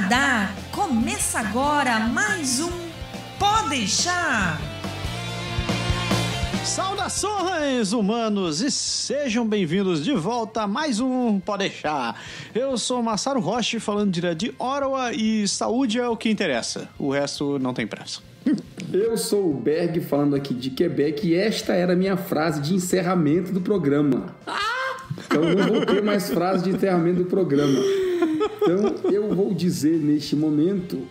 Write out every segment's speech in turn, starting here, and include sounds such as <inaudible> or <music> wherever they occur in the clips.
Canadá. Começa agora mais um Pode deixar. Saudações humanos e sejam bem-vindos de volta a mais um Pode deixar. Eu sou Massaro Roche falando direto de Ottawa e saúde é o que interessa. O resto não tem pressa. <laughs> Eu sou o Berg falando aqui de Quebec e esta era a minha frase de encerramento do programa. Ah! Então não vou ter mais frase de encerramento do programa. <laughs> Então, eu vou dizer neste momento: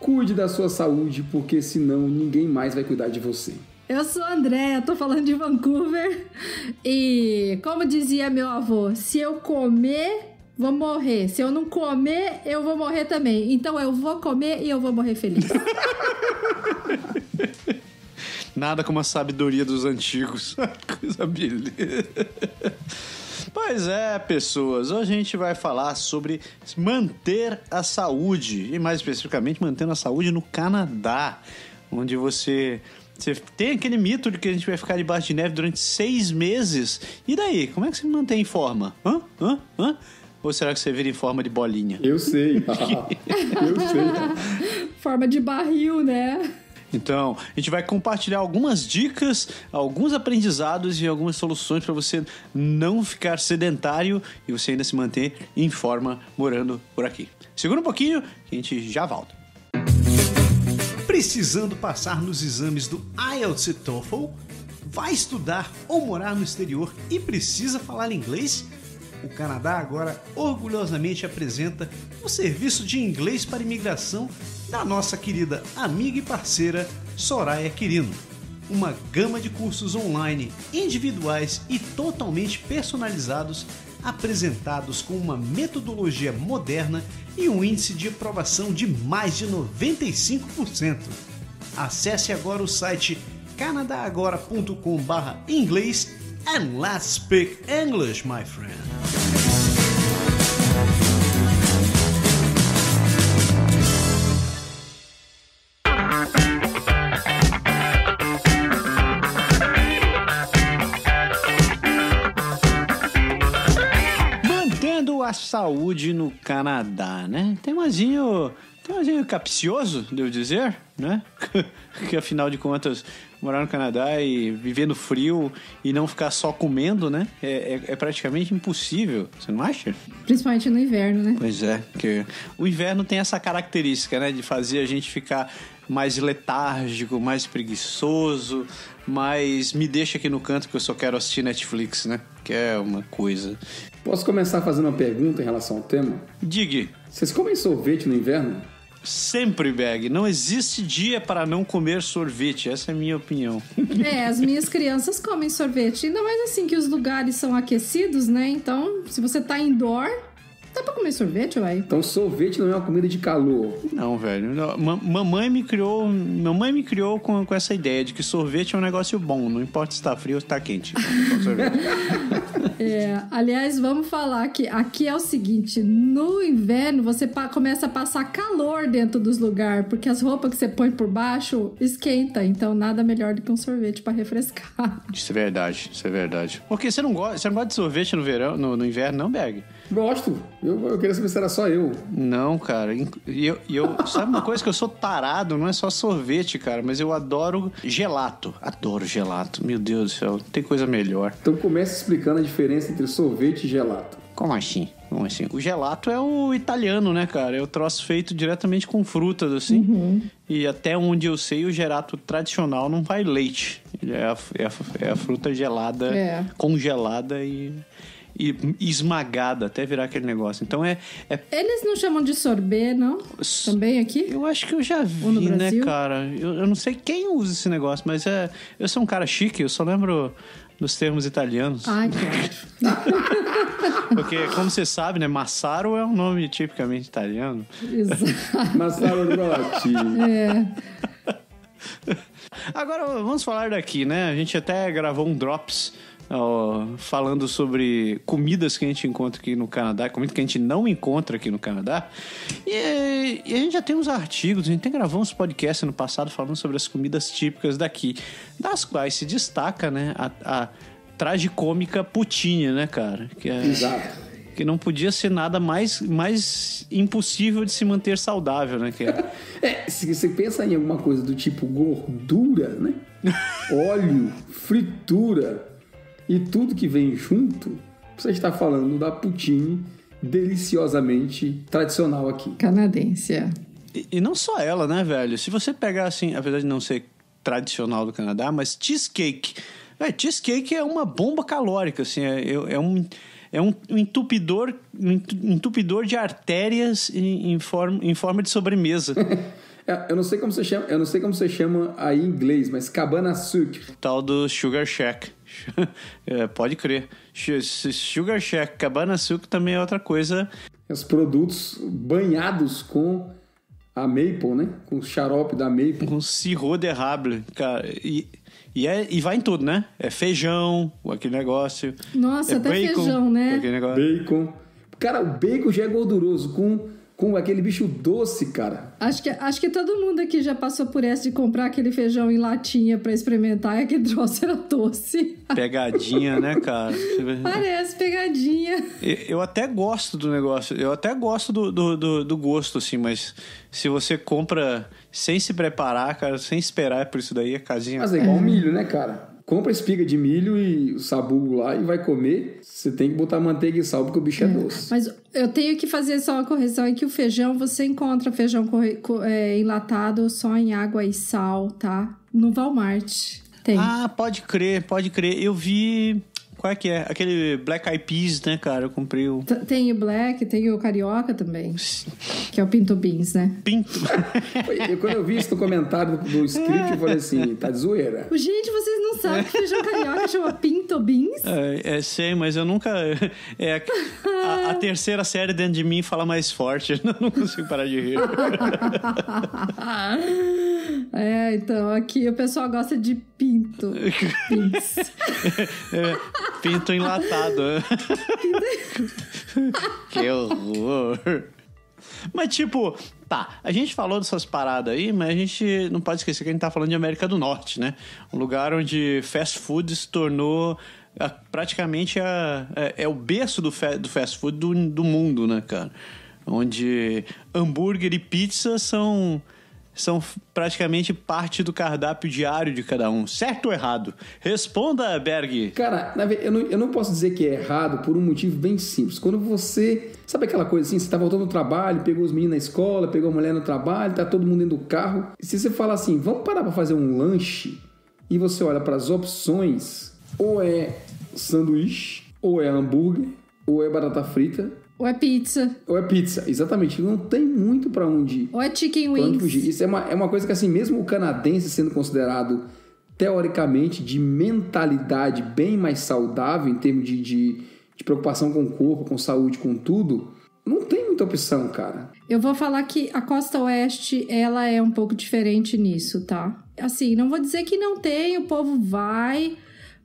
cuide da sua saúde, porque senão ninguém mais vai cuidar de você. Eu sou a Andréa, tô falando de Vancouver. E como dizia meu avô, se eu comer, vou morrer. Se eu não comer, eu vou morrer também. Então eu vou comer e eu vou morrer feliz. <laughs> Nada como a sabedoria dos antigos. <laughs> Coisa beleza. Pois é, pessoas. Hoje a gente vai falar sobre manter a saúde e mais especificamente mantendo a saúde no Canadá, onde você você tem aquele mito de que a gente vai ficar debaixo de neve durante seis meses. E daí? Como é que você mantém em forma? Hã? Hã? Hã? Ou será que você vira em forma de bolinha? Eu sei. <laughs> Eu sei. forma de barril, né? Então, a gente vai compartilhar algumas dicas, alguns aprendizados e algumas soluções para você não ficar sedentário e você ainda se manter em forma morando por aqui. Segura um pouquinho que a gente já volta. Precisando passar nos exames do IELTS e TOEFL? Vai estudar ou morar no exterior e precisa falar inglês? o Canadá agora orgulhosamente apresenta o serviço de inglês para imigração da nossa querida amiga e parceira Soraya Quirino. Uma gama de cursos online, individuais e totalmente personalizados, apresentados com uma metodologia moderna e um índice de aprovação de mais de 95%. Acesse agora o site canadagora.com/inglês and let's speak English, my friend. saúde no Canadá, né? Tem tem umazinho capcioso, devo dizer, né? <laughs> que afinal de contas, morar no Canadá e viver no frio e não ficar só comendo, né? É, é, é, praticamente impossível, você não acha? Principalmente no inverno, né? Pois é, que o inverno tem essa característica, né? De fazer a gente ficar mais letárgico, mais preguiçoso, mas me deixa aqui no canto que eu só quero assistir Netflix, né? Que é uma coisa. Posso começar fazendo uma pergunta em relação ao tema? Diga. Vocês comem sorvete no inverno? Sempre, Beg. Não existe dia para não comer sorvete. Essa é a minha opinião. <laughs> É, as minhas crianças comem sorvete. Ainda mais assim que os lugares são aquecidos, né? Então, se você tá indoor, Dá pra comer sorvete, uai? Então sorvete não é uma comida de calor. Não, velho. mamãe me criou, mamãe me criou com, com essa ideia de que sorvete é um negócio bom, não importa se tá frio ou se tá quente. <laughs> é, aliás, vamos falar que aqui é o seguinte: no inverno você começa a passar calor dentro dos lugares, porque as roupas que você põe por baixo esquenta, então nada melhor do que um sorvete para refrescar. Isso é verdade, isso é verdade. Porque você não gosta, você não gosta de sorvete no verão, no, no inverno, não, Berg? Gosto. Eu, eu queria saber se era só eu. Não, cara. E eu, eu, sabe uma coisa que eu sou tarado, não é só sorvete, cara, mas eu adoro gelato. Adoro gelato. Meu Deus do céu, tem coisa melhor. Então começa explicando a diferença entre sorvete e gelato. Como assim? Como assim? O gelato é o italiano, né, cara? É o troço feito diretamente com frutas, assim. Uhum. E até onde eu sei, o gelato tradicional não vai leite. Ele é a, é a, é a fruta gelada, é. congelada e e esmagada até virar aquele negócio. Então é, é... Eles não chamam de sorbet, não? Também aqui? Eu acho que eu já vi, né, cara? Eu, eu, não sei quem usa esse negócio, mas é. Eu sou um cara chique, eu só lembro dos termos italianos. Ai, claro. <laughs> Porque, como você sabe, né, Massaro é um nome tipicamente italiano. Exato. Massaro Rotti. É. <laughs> Agora, vamos falar daqui, né? A gente até gravou um Drops ó, falando sobre comidas que a gente encontra aqui no Canadá, comida que a gente não encontra aqui no Canadá. E, e a gente já tem uns artigos, a gente tem gravado uns podcasts no passado falando sobre as comidas típicas daqui, das quais se destaca, né, a, a tragicômica putinha, né, cara? Que é, Exato que não podia ser nada mais, mais impossível de se manter saudável, né? Que é... <laughs> é, se você pensa em alguma coisa do tipo gordura, né? <laughs> Óleo, fritura, e tudo que vem junto, você está falando da poutine deliciosamente tradicional aqui. Canadense, é. E, e não só ela, né, velho? Se você pegar assim, apesar de não ser tradicional do Canadá, mas cheesecake. É, cheesecake é uma bomba calórica, assim, é, é um é um, entupidor um entupidor de artérias em, em, forma, em forma de sobremesa. <laughs> é, eu não sei como você chama, eu não sei como você chama aí em inglês, mas cabana açúcar. Tal do sugar shack. <laughs> é, pode crer. Sugar Shack, Cabana Silk também é outra coisa. Os produtos banhados com a maple, né? Com o xarope da maple. Com sirop de rable, cara. E, e, é, e vai em tudo, né? É feijão, aquele negócio. Nossa, é até bacon, feijão, né? Bacon. Cara, o bacon já é gorduroso. Com com aquele bicho doce, cara. Acho que, acho que todo mundo aqui já passou por essa de comprar aquele feijão em latinha para experimentar e aquele <laughs> troço era doce. Pegadinha, né, cara? Parece pegadinha. Eu, eu, até gosto do negócio, eu até gosto do, do, do, do gosto, assim, mas se você compra sem se preparar, cara, sem esperar por isso daí, a é casinha. Mas é igual é. milho, né, cara? compra espiga de milho e sabugo lá e vai comer, você tem que botar manteiga e sal porque o bicho é, é doce. Mas eu tenho que fazer só uma correção, é que o feijão, você encontra feijão é, enlatado só em água e sal, tá? No Walmart. Tem. Ah, pode crer, pode crer. Eu vi... Qual é que é? Aquele Black Eyed Peas, né, cara? Eu comprei o... Tem o Black, tem o Carioca também. <laughs> Que é o Pinto Beans, né? Pinto. Quando eu vi isso no comentário do, do script, eu falei assim, tá de zoeira. Gente, você sabe que feijão carioca chama Pinto Beans? É, é, sei, mas eu nunca. É, a, a, terceira série dentro de mim fala mais forte. <laughs> Eu não consigo parar de rir. <laughs> é, então, aqui o pessoal gosta de pinto. <laughs> É, pinto enlatado. que horror. Mas, tipo, Tá, a gente falou dessas paradas aí, mas a gente não pode esquecer que a gente tá falando de América do Norte, né? Um lugar onde fast food se tornou a, praticamente a, é, é, o berço do, do fast food do, do mundo, né, cara? Onde hambúrguer e pizza são são praticamente parte do cardápio diário de cada um. Certo ou errado? Responda, Berg. Cara, eu não, eu não posso dizer que é errado por um motivo bem simples. Quando você. Sabe aquela coisa assim? Você tá voltando do trabalho, pegou os meninos na escola, pegou a mulher no trabalho, tá todo mundo dentro do carro. Se você fala assim, vamos parar para fazer um lanche, e você olha para as opções, ou é sanduíche, ou é hambúrguer, ou é batata frita, ou é pizza. Ou é pizza, exatamente. Não tem muito para onde ir. Ou é chicken wings. Isso é uma, é uma coisa que, assim, mesmo o canadense sendo considerado, teoricamente, de mentalidade bem mais saudável em termos de, de, de preocupação com o corpo, com saúde, com tudo, não tem muita opção, cara. Eu vou falar que a costa oeste, ela é um pouco diferente nisso, tá? Assim, não vou dizer que não tem, o povo vai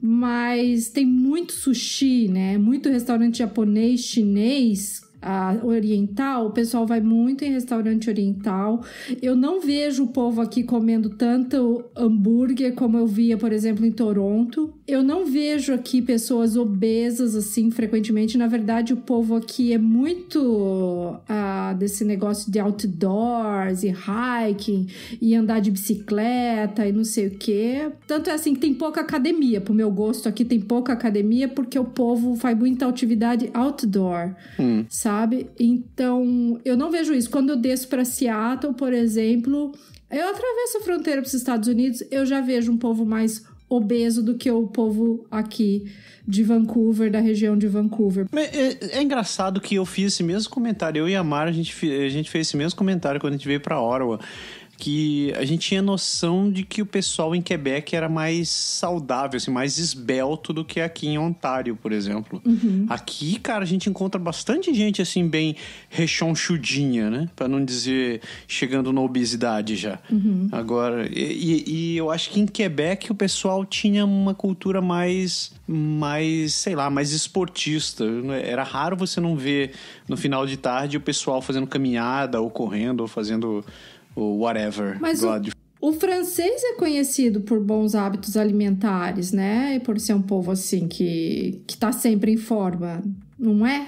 mas tem muito sushi, né? Muito restaurante japonês, chinês a oriental, o pessoal vai muito em restaurante oriental. Eu não vejo o povo aqui comendo tanto hambúrguer como eu via, por exemplo, em Toronto. Eu não vejo aqui pessoas obesas assim frequentemente. Na verdade, o povo aqui é muito ah, desse negócio de outdoors e hiking e andar de bicicleta e não sei o quê. Tanto é assim que tem pouca academia, pro meu gosto aqui tem pouca academia porque o povo faz muita atividade outdoor. Hum. Sabe? sabe? Então, eu não vejo isso. Quando eu desço para Seattle, por exemplo, eu atravesso a fronteira para os Estados Unidos, eu já vejo um povo mais obeso do que o povo aqui de Vancouver, da região de Vancouver. É, é, é, engraçado que eu fiz esse mesmo comentário, eu e a Mara, a gente, a gente fez esse mesmo comentário quando a gente veio para Ottawa que a gente tinha noção de que o pessoal em Quebec era mais saudável, assim, mais esbelto do que aqui em Ontário, por exemplo. Uhum. Aqui, cara, a gente encontra bastante gente assim bem rechonchudinha, né? Para não dizer chegando na obesidade já. Uhum. Agora, e, e, eu acho que em Quebec o pessoal tinha uma cultura mais, mais, sei lá, mais esportista. Era raro você não ver no final de tarde o pessoal fazendo caminhada ou correndo ou fazendo whatever. Mas God. O, o francês é conhecido por bons hábitos alimentares, né? E por ser um povo assim que, que tá sempre em forma não é?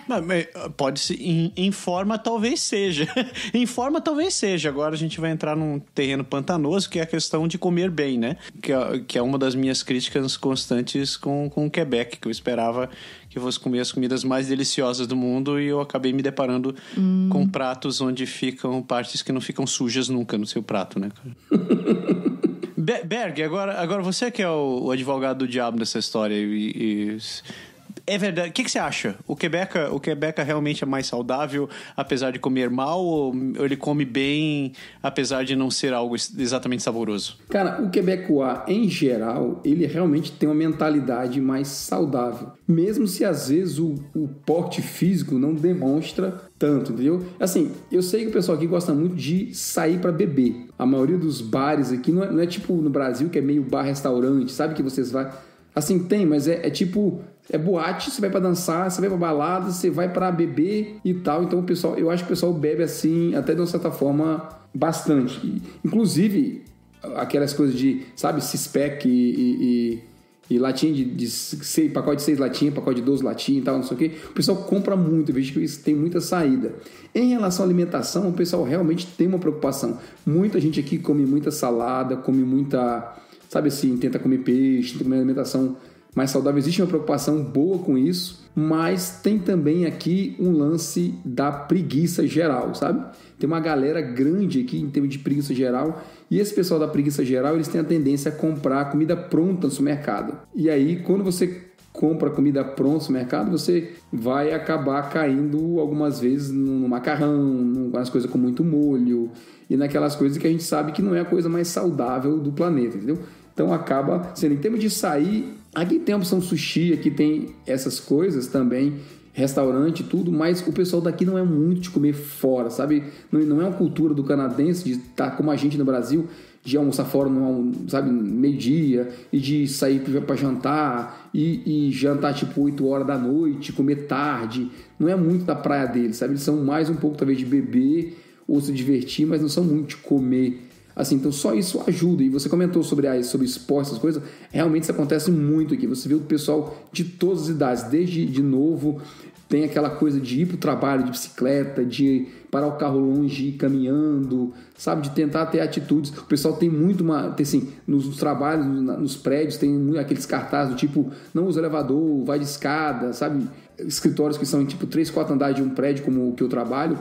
Pode ser. Em, em forma, talvez seja. <laughs> em forma, talvez seja. Agora a gente vai entrar num terreno pantanoso, que é a questão de comer bem, né? Que é, que é uma das minhas críticas constantes com, com o Quebec, que eu esperava que eu fosse comer as comidas mais deliciosas do mundo e eu acabei me deparando hum. com pratos onde ficam partes que não ficam sujas nunca no seu prato, né? <laughs> Berg, agora, agora você que é o, o advogado do diabo nessa história e, e é verdade. O que, que, você acha? O Quebeca, o Quebeca realmente é mais saudável, apesar de comer mal, ou ele come bem, apesar de não ser algo exatamente saboroso? Cara, o Quebecois, em geral, ele realmente tem uma mentalidade mais saudável. Mesmo se às vezes o, o porte físico não demonstra tanto, entendeu? Assim, eu sei que o pessoal aqui gosta muito de sair para beber. A maioria dos bares aqui não é, não é, tipo no Brasil que é meio bar-restaurante, sabe? Que vocês vão. Assim, tem, mas é, é tipo é boate, você vai para dançar, você vai pra balada, você vai para beber e tal. Então, o pessoal, eu acho que o pessoal bebe assim, até de uma certa forma, bastante. Inclusive, aquelas coisas de, sabe, cispec e, e, e, e latinha de, de seis, pacote de seis latinhas, pacote de 12 latinhas e tal, não sei o quê. O pessoal compra muito, vejo que isso tem muita saída. Em relação à alimentação, o pessoal realmente tem uma preocupação. Muita gente aqui come muita salada, come muita. Sabe assim, tenta comer peixe, tenta comer alimentação mais saudável. Existe uma preocupação boa com isso, mas tem também aqui um lance da preguiça geral, sabe? Tem uma galera grande aqui em termos de preguiça geral, e esse pessoal da preguiça geral, eles têm a tendência a comprar comida pronta no supermercado. E aí, quando você compra comida pronta no mercado, você vai acabar caindo algumas vezes no macarrão, nas coisas com muito molho e naquelas coisas que a gente sabe que não é a coisa mais saudável do planeta, entendeu? Então acaba sendo em termos de sair Aqui tem a opção sushi, aqui tem essas coisas também, restaurante tudo, mas o pessoal daqui não é muito de comer fora, sabe? Não, não é uma cultura do canadense de estar tá como a gente no Brasil, de almoçar fora, no, sabe, meio-dia, e de sair para jantar, e, e, jantar tipo 8 horas da noite, comer tarde. Não é muito da praia deles, sabe? Eles são mais um pouco talvez de beber ou se divertir, mas não são muito de comer Assim, então só isso ajuda. E você comentou sobre ah, sobre esporte, essas coisas. Realmente isso acontece muito aqui. Você vê o pessoal de todas as idades, desde de novo, tem aquela coisa de ir para o trabalho de bicicleta, de parar o carro longe e ir caminhando, sabe? De tentar ter atitudes. O pessoal tem muito uma. Tem, assim, nos, nos trabalhos, nos, nos prédios, tem aqueles cartazes do tipo: não usa elevador, vai de escada, sabe? Escritórios que são tipo três, quatro andares de um prédio, como o que eu trabalho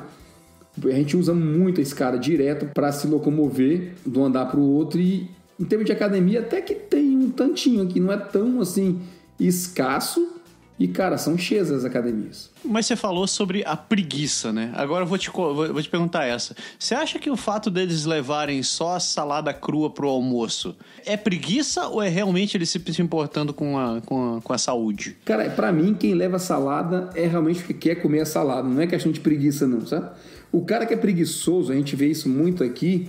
a gente usa muito a escada direto para se locomover de um andar para o outro e em termos de academia até que tem um tantinho aqui, não é tão assim escasso, e, cara, são cheias as academias. Mas você falou sobre a preguiça, né? Agora eu vou te, vou te perguntar essa. Você acha que o fato deles levarem só a salada crua pro almoço é preguiça ou é realmente eles se importando com a, com a, com a saúde? Cara, para mim, quem leva salada é realmente que quer comer a salada. Não é questão de preguiça, não, sabe? O cara que é preguiçoso, a gente vê isso muito aqui,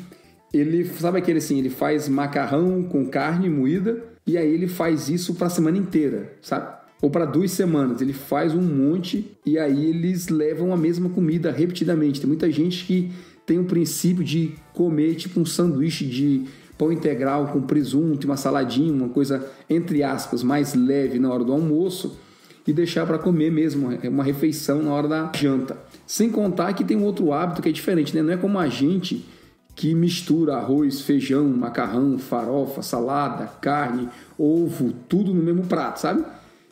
ele sabe aquele assim, ele faz macarrão com carne moída e aí ele faz isso para a semana inteira, sabe? Ou para duas semanas, ele faz um monte e aí eles levam a mesma comida repetidamente. Tem muita gente que tem o princípio de comer tipo um sanduíche de pão integral com presunto, uma saladinha, uma coisa entre aspas mais leve na hora do almoço e deixar para comer mesmo, é uma refeição na hora da janta. Sem contar que tem um outro hábito que é diferente, né? Não é como a gente que mistura arroz, feijão, macarrão, farofa, salada, carne, ovo, tudo no mesmo prato, sabe?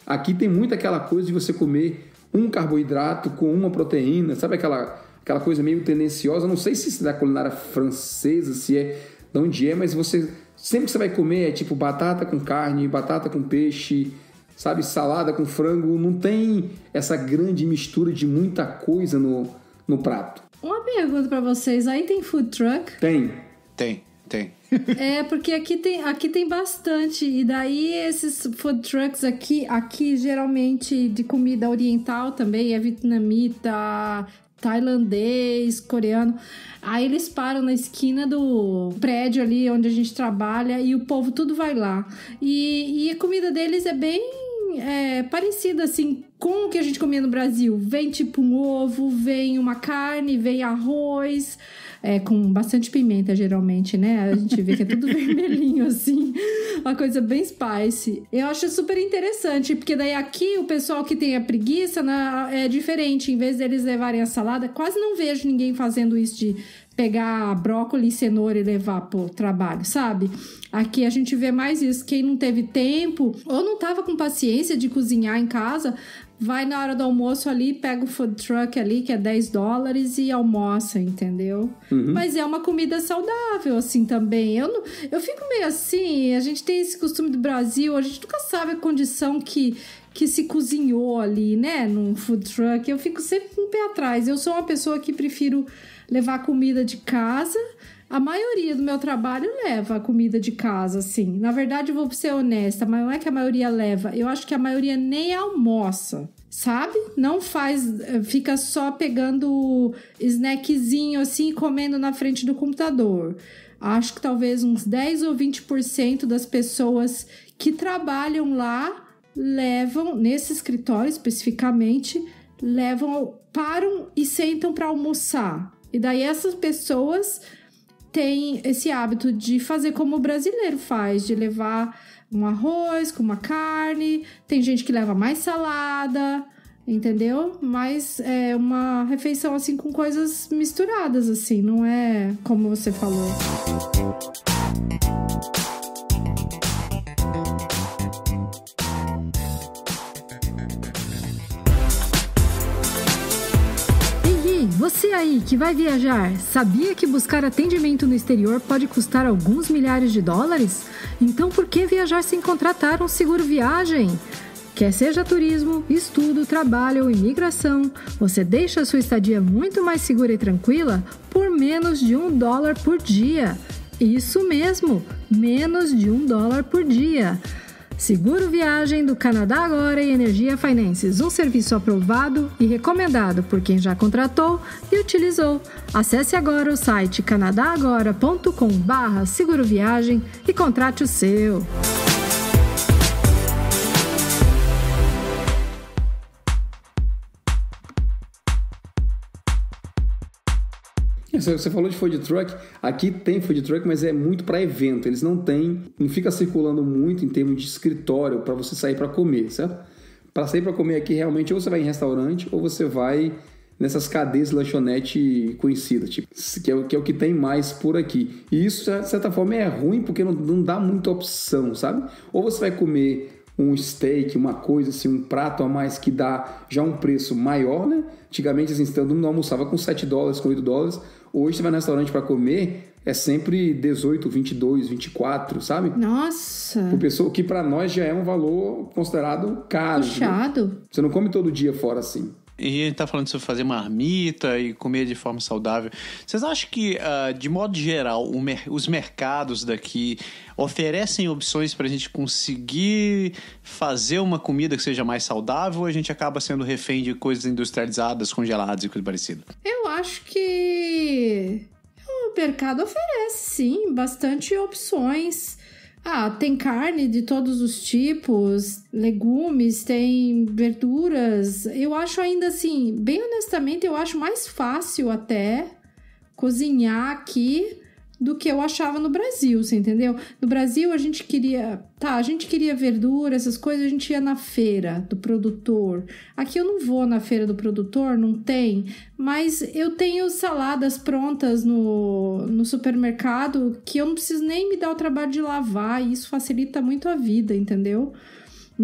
Aqui tem muito aquela coisa de você comer um carboidrato com uma proteína, sabe aquela, aquela coisa meio tendenciosa? Não sei se é da culinária francesa, se é de onde é, mas você sempre que você vai comer é tipo batata com carne, batata com peixe, sabe, salada com frango, não tem essa grande mistura de muita coisa no, no prato. Uma pergunta para vocês, aí tem food truck? Tem. Tem, tem. <laughs> é, porque aqui tem, aqui tem bastante. E daí esses food trucks aqui, aqui geralmente de comida oriental também, é vietnamita, tailandês, coreano. Aí eles param na esquina do prédio ali onde a gente trabalha e o povo tudo vai lá. E, e a comida deles é bem é, parecido é, parecida, assim, com o que a gente comia no Brasil. Vem tipo um ovo, vem uma carne, vem arroz, é, com bastante pimenta, geralmente, né? A gente vê que é tudo <laughs> vermelhinho, assim. Uma coisa bem spicy. Eu acho super interessante, porque daí aqui o pessoal que tem a preguiça né, é diferente. Em vez deles levarem a salada, quase não vejo ninguém fazendo isso de pegar brócolis, cenoura e levar pro trabalho, sabe? Aqui a gente vê mais isso. Quem não teve tempo ou não tava com paciência de cozinhar em casa, vai na hora do almoço ali, pega o food truck ali, que é 10 dólares, e almoça, entendeu? Uhum. Mas é uma comida saudável, assim, também. Eu, não, eu fico meio assim, a gente tem esse costume do Brasil, a gente nunca sabe a condição que, que se cozinhou ali, né, num food truck, eu fico sempre com um pé atrás. Eu sou uma pessoa que prefiro levar comida de casa. A maioria do meu trabalho leva comida de casa, assim. Na verdade, eu vou ser honesta, mas não é que a maioria leva. Eu acho que a maioria nem almoça, sabe? Não faz, eh, fica só pegando snackzinho assim, comendo na frente do computador. Acho que talvez uns 10 ou 20% das pessoas que trabalham lá levam, nesse escritório especificamente, levam, param e sentam para almoçar. E daí essas pessoas têm esse hábito de fazer como o brasileiro faz, de levar um arroz com uma carne, tem gente que leva mais salada, entendeu? Mas é uma refeição assim com coisas misturadas, assim, não é como você falou. Ei, você aí que vai viajar, sabia que buscar atendimento no exterior pode custar alguns milhares de dólares? Então por que viajar sem contratar um seguro viagem? Quer seja turismo, estudo, trabalho ou imigração, você deixa a sua estadia muito mais segura e tranquila por menos de um dólar por dia. Isso mesmo, menos de um dólar por dia. Seguro Viagem do Canadá Agora e Energia Finances, um serviço aprovado e recomendado por quem já contratou e utilizou. Acesse agora o site canadagora.com/seguro e contrate o seu. É, você falou de food truck. Aqui tem food truck, mas é muito para evento. Eles não têm, não fica circulando muito em termos de escritório para você sair para comer, certo? Para sair para comer aqui, realmente, ou você vai em restaurante ou você vai nessas cadeias lanchonete conhecidas, tipo, que é, o, que é o que tem mais por aqui. E isso, de certa forma, é ruim porque não, não dá muita opção, sabe? Ou você vai comer um steak, uma coisa assim, um prato a mais que dá já um preço maior, né? Antigamente, assim, todo mundo almoçava com 7 dólares, com 8 dólares. Hoje você vai no restaurante para comer, é sempre 18, 22, 24, sabe? Nossa! Por pessoa que para nós já é um valor considerado caro. Puxado. Né? Você não come todo dia fora assim. E a gente tá falando sobre fazer marmita e comer de forma saudável. Vocês acham que, uh, de modo geral, mer os mercados daqui oferecem opções para a gente conseguir fazer uma comida que seja mais saudável ou a gente acaba sendo refém de coisas industrializadas, congeladas e coisa parecida? Eu acho que é, o mercado oferece, sim, bastante opções ah, tem carne de todos os tipos, legumes, tem verduras. Eu acho ainda assim, bem honestamente, eu acho mais fácil até cozinhar aqui do que eu achava no Brasil, você entendeu? No Brasil a gente queria, tá, a gente queria verdura, essas coisas, a gente ia na feira do produtor. Aqui eu não vou na feira do produtor, não tem, mas eu tenho saladas prontas no, no supermercado que eu não preciso nem me dar o trabalho de lavar, e isso facilita muito a vida, entendeu?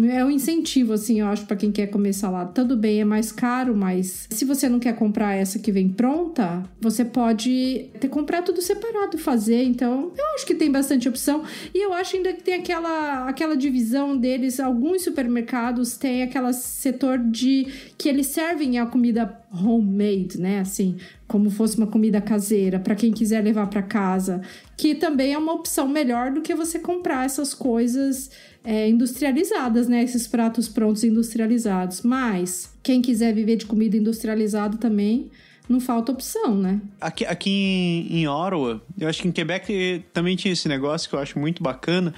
É um incentivo, assim, eu acho, para quem quer começar lá. Tudo bem, é mais caro, mas se você não quer comprar essa que vem pronta, você pode ter comprar tudo separado, fazer. Então, eu acho que tem bastante opção. E eu acho ainda que tem aquela, aquela divisão deles. Alguns supermercados têm aquele setor de que eles servem a comida homemade, né? Assim, como fosse uma comida caseira, para quem quiser levar para casa, que também é uma opção melhor do que você comprar essas coisas é, industrializadas, né? Esses pratos prontos industrializados. Mas quem quiser viver de comida industrializada também não falta opção, né? Aqui, aqui em, em Ottawa, eu acho que em Quebec também tinha esse negócio que eu acho muito bacana,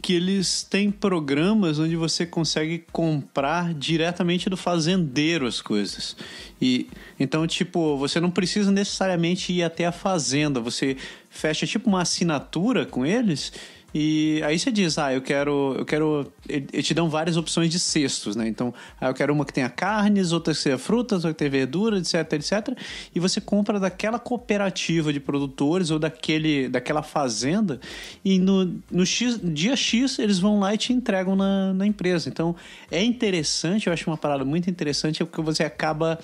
que eles têm programas onde você consegue comprar diretamente do fazendeiro as coisas. E então, tipo, você não precisa necessariamente ir até a fazenda, você fecha tipo uma assinatura com eles e aí você diz, ah, eu quero, eu quero, eles te dão várias opções de cestos, né? Então, ah, eu quero uma que tenha carnes, outra que seja frutas, outra que tenha verdura, etc, etc. E você compra daquela cooperativa de produtores ou daquele, daquela fazenda e no, no X, dia X eles vão lá e te entregam na, na empresa. Então, é interessante, eu acho uma parada muito interessante, é porque você acaba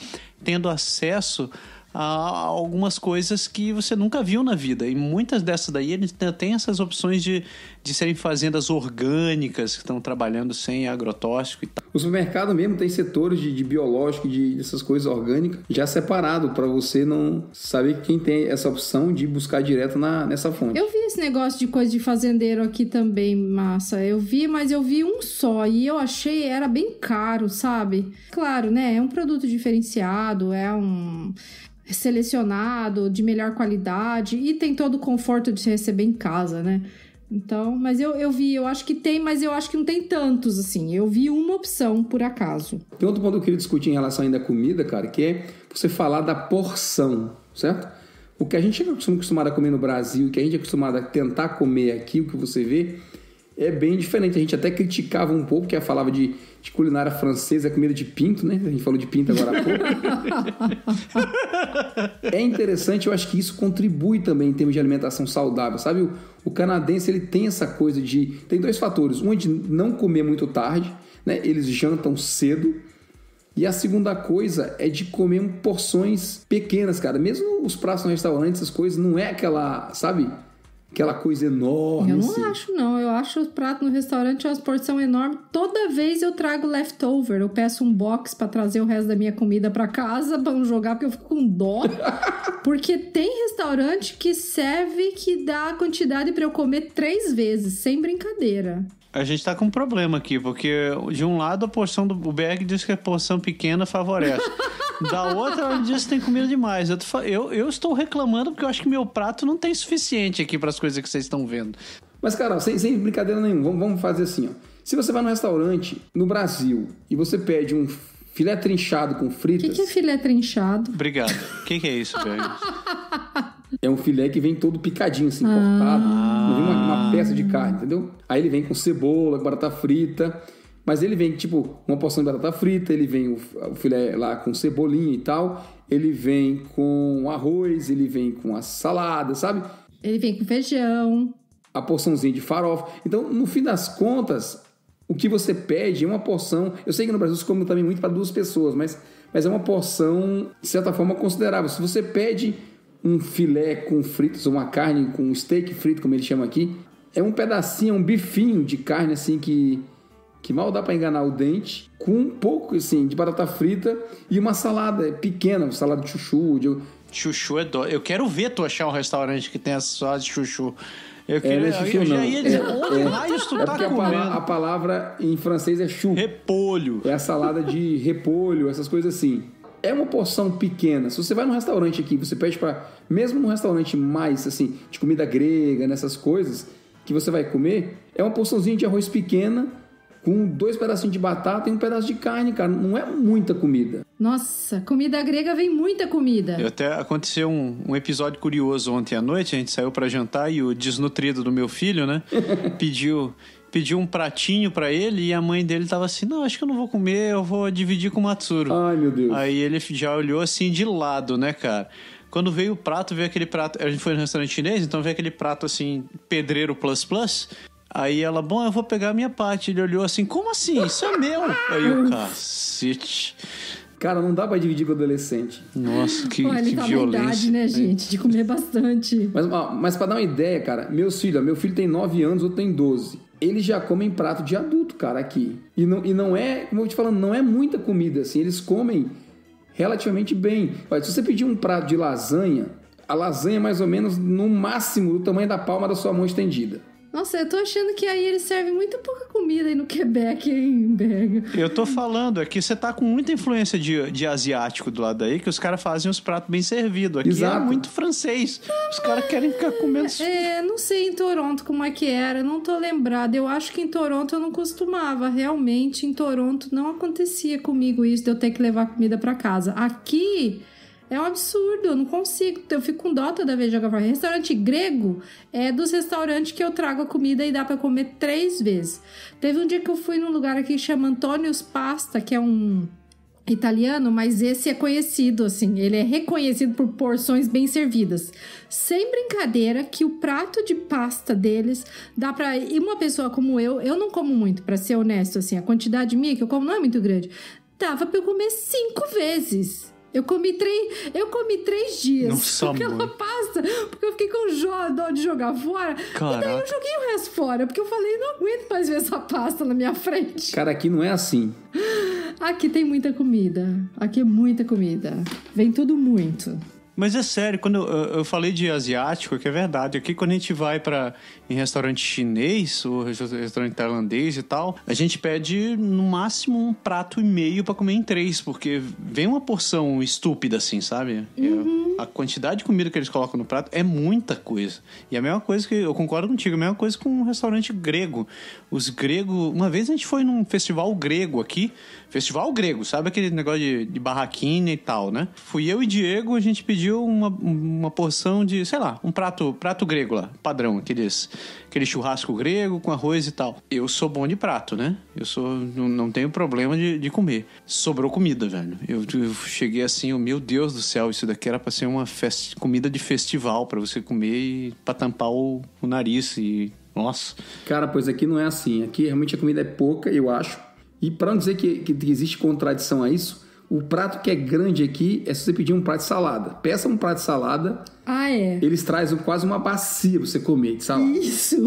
tendo acesso algumas coisas que você nunca viu na vida. E muitas dessas daí eles têm essas opções de, de serem fazendas orgânicas que estão trabalhando sem agrotóxico e tal. O supermercado mesmo tem setores de, de biológico, de dessas coisas orgânicas já separado para você não saber quem tem essa opção de buscar direto na, nessa fonte. Eu vi esse negócio de coisa de fazendeiro aqui também, massa. Eu vi, mas eu vi um só e eu achei era bem caro, sabe? Claro, né? É um produto diferenciado, é um selecionado, de melhor qualidade e tem todo o conforto de se receber em casa, né? Então, mas eu, eu vi, eu acho que tem, mas eu acho que não tem tantos, assim. Eu vi uma opção, por acaso. Tem outro ponto que eu queria discutir em relação ainda à comida, cara, que é você falar da porção, certo? O que a gente é acostumado a comer no Brasil, o que a gente é acostumado a tentar comer aqui, o que você vê, é bem diferente. A gente até criticava um pouco, que a é, falava de, de culinária francesa, comida de pinto, né? A gente falou de pinto agora há pouco. é interessante, eu acho que isso contribui também em termos de alimentação saudável, sabe? O, o canadense, ele tem essa coisa de... Tem dois fatores. Um é de não comer muito tarde, né? Eles jantam cedo. E a segunda coisa é de comer porções pequenas, cara. Mesmo os pratos no restaurante, essas coisas, não é aquela, sabe? aquela coisa enorme. Eu não assim. acho, não. Eu acho o prato no restaurante é uma porção enorme. Toda vez eu trago leftover. Eu peço um box para trazer o resto da minha comida para casa para não jogar, porque eu fico com dó. <laughs> porque tem restaurante que serve que dá a quantidade para eu comer três vezes, sem brincadeira. A gente tá com um problema aqui, porque de um lado a porção do. O diz que a porção pequena favorece. <laughs> da outra, ela diz que tem comida demais. Eu, tô, eu, eu, estou reclamando porque eu acho que meu prato não tem suficiente aqui para as coisas que vocês estão vendo. Mas, cara, sem, sem brincadeira nenhuma, vamos, vamos, fazer assim, ó. Se você vai num restaurante no Brasil e você pede um filé trinchado com fritas. O que, que, é filé trinchado? Obrigado. O que, que é isso, BR? <laughs> É um filé que vem todo picadinho, assim, ah. cortado. Não vem uma, uma, peça de carne, entendeu? Aí ele vem com cebola, batata frita. Mas ele vem, tipo, uma porção de batata frita, ele vem o, o filé lá com cebolinha e tal. Ele vem com arroz, ele vem com a salada, sabe? Ele vem com feijão. A porçãozinha de farofa. Então, no fim das contas, o que você pede é uma porção. Eu sei que no Brasil se come também muito para duas pessoas, mas, mas é uma porção, de certa forma, considerável. Se você pede um filé com fritos, uma carne com um steak frito, como ele chama aqui. É um pedacinho, um bifinho de carne assim que que mal dá para enganar o dente, com um pouco assim de batata frita e uma salada é, pequena, salada de chuchu, de... chuchu é dó. Eu quero ver tu achar um restaurante que tenha só de chuchu. Eu, é, queria, é, não é chuchu, eu, eu não. já ia dizer, é, onde é, tu é tá comendo? A palavra, a palavra em francês é chou. Repolho. É a salada de repolho, essas coisas assim é uma porção pequena. Se você vai num restaurante aqui, você pede para mesmo num restaurante mais assim, de comida grega, nessas coisas que você vai comer, é uma porçãozinha de arroz pequena com dois pedacinhos de batata e um pedaço de carne, cara. Não é muita comida. Nossa, comida grega vem muita comida. Eu até aconteceu um, um, episódio curioso ontem à noite. A gente saiu para jantar e o desnutrido do meu filho, né, <laughs> pediu pediu um pratinho para ele e a mãe dele tava assim: Não, acho que eu não vou comer, eu vou dividir com o Matsuro. Ai, meu Deus. Aí ele já olhou assim de lado, né, cara? Quando veio o prato, veio aquele prato. A gente foi no restaurante chinês, então veio aquele prato assim, pedreiro plus plus. Aí ela, bom, eu vou pegar a minha parte. Ele olhou assim, como assim? Isso é meu. Aí o cacete. Cara, não dá para dividir com adolescente. Nossa, que, Olha, que tá violência. Idade, né, gente? De comer bastante. Mas, mas para dar uma ideia, cara, meus filhos, meu filho tem 9 anos, outro tem 12. Eles já comem prato de adulto, cara, aqui. E não, e não é, como eu te falando, não é muita comida, assim. Eles comem relativamente bem. Olha, se você pedir um prato de lasanha, a lasanha é mais ou menos no máximo do tamanho da palma da sua mão estendida. Nossa, eu tô achando que aí eles servem muito pouca comida aí no Quebec, em Berg. Eu tô falando, é que você tá com muita influência de, de asiático do lado aí que os caras fazem os pratos bem servidos. Aqui é Exato. é muito francês. Os caras querem ficar comendo. É, é, não sei em Toronto como é que era, não tô lembrada. Eu acho que em Toronto eu não costumava. Realmente, em Toronto não acontecia comigo isso de eu ter que levar comida para casa. Aqui. É um absurdo, eu não consigo. Eu fico com dó toda vez de jogar fora. Restaurante grego é dos restaurantes que eu trago a comida e dá para comer três vezes. Teve um dia que eu fui num lugar aqui que chama Antônio's Pasta, que é um italiano, mas esse é conhecido, assim, ele é reconhecido por porções bem servidas. Sem brincadeira que o prato de pasta deles dá para e uma pessoa como eu, eu não como muito, para ser honesto, assim, a quantidade minha que eu como não é muito grande. Dava para eu comer cinco vezes. Eu comi três, eu comi três dias. Nossa, <laughs> porque mãe. ela passa, porque eu fiquei com o dó de jogar fora. Caraca. E daí eu joguei o resto fora, porque eu falei, não aguento mais ver essa pasta na minha frente. Cara, aqui não é assim. <gasps> Aqui tem muita comida. Aqui é muita comida. Vem tudo muito. Mas é sério, quando eu, eu falei de asiático, que é verdade. Aqui quando a gente vai para em restaurante chinês ou restaurante tailandês e tal, a gente pede no máximo um prato e meio para comer em três, porque vem uma porção estúpida assim, sabe? É, uhum. A quantidade de comida que eles colocam no prato é muita coisa. E a mesma coisa que eu concordo contigo, a mesma coisa com um restaurante grego. Os gregos, uma vez a gente foi num festival grego aqui, festival grego, sabe aquele negócio de, de barraquinha e tal, né? Fui eu e Diego, a gente pediu uma, uma porção de, sei lá, um prato, prato grego lá, padrão, aqueles aquele churrasco grego com arroz e tal. Eu sou bom de prato, né? Eu sou, não, não tenho problema de, de comer. Sobrou comida, velho. Eu, eu cheguei assim, oh, meu Deus do céu, isso daqui era pra ser uma fest, comida de festival para você comer e pra tampar o, o nariz e. Nossa. Cara, pois aqui não é assim. Aqui realmente a comida é pouca, eu acho. E para não dizer que, que existe contradição a isso, o prato que é grande aqui é se você pedir um prato de salada. Peça um prato de salada. Ah, é? Eles trazem quase uma bacia pra você comer de salada. Isso!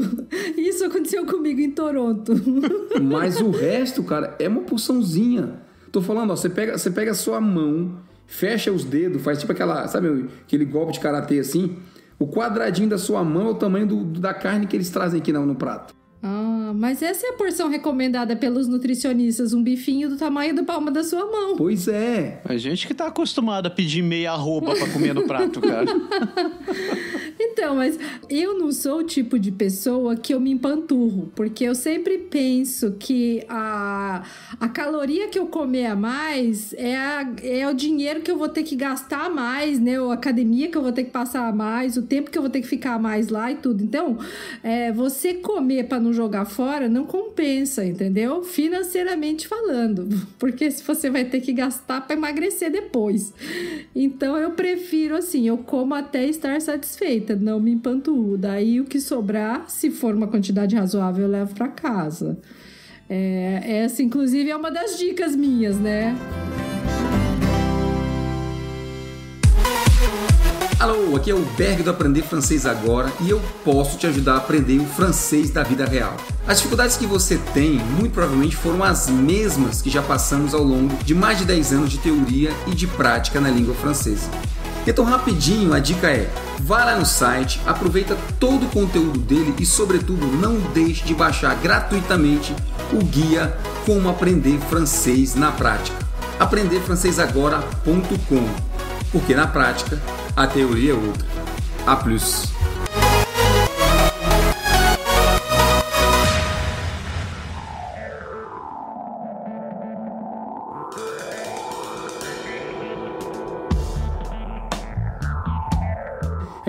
Isso aconteceu comigo em Toronto. <laughs> Mas o resto, cara, é uma porçãozinha. Tô falando, ó, você pega, você pega a sua mão, fecha os dedos, faz tipo aquela, sabe, aquele golpe de karatê assim. O quadradinho da sua mão é o tamanho do, da carne que eles trazem aqui no, no prato. Ah, mas essa é a porção recomendada pelos nutricionistas, um bifinho do tamanho do palma da sua mão. Pois é. A gente que tá acostumado a pedir meia roupa para comer no prato, cara. <laughs> Então, mas eu não sou o tipo de pessoa que eu me empanturro, porque eu sempre penso que a, a caloria que eu comer a mais é, a, é o dinheiro que eu vou ter que gastar a mais, né? Ou a academia que eu vou ter que passar a mais, o tempo que eu vou ter que ficar a mais lá e tudo. Então, é, você comer para não jogar fora não compensa, entendeu? Financeiramente falando, <laughs> porque se você vai ter que gastar para emagrecer depois. Então, eu prefiro assim, eu como até estar satisfeito não me empantuo. Daí o que sobrar, se for uma quantidade razoável, eu levo para casa. É, é, essa, inclusive, é uma das dicas minhas, né? Alô, aqui é o Berg do Aprender Francês Agora e eu posso te ajudar a aprender o francês da vida real. As dificuldades que você tem muito provavelmente foram as mesmas que já passamos ao longo de mais de 10 anos de teoria e de prática na língua francesa. Então, rapidinho, a dica é: vá lá no site, aproveita todo o conteúdo dele e, sobretudo, não deixe de baixar gratuitamente o guia Como Aprender Francês na Prática. Aprenderfrancêsagora.com, porque na prática a teoria é outra. A plus.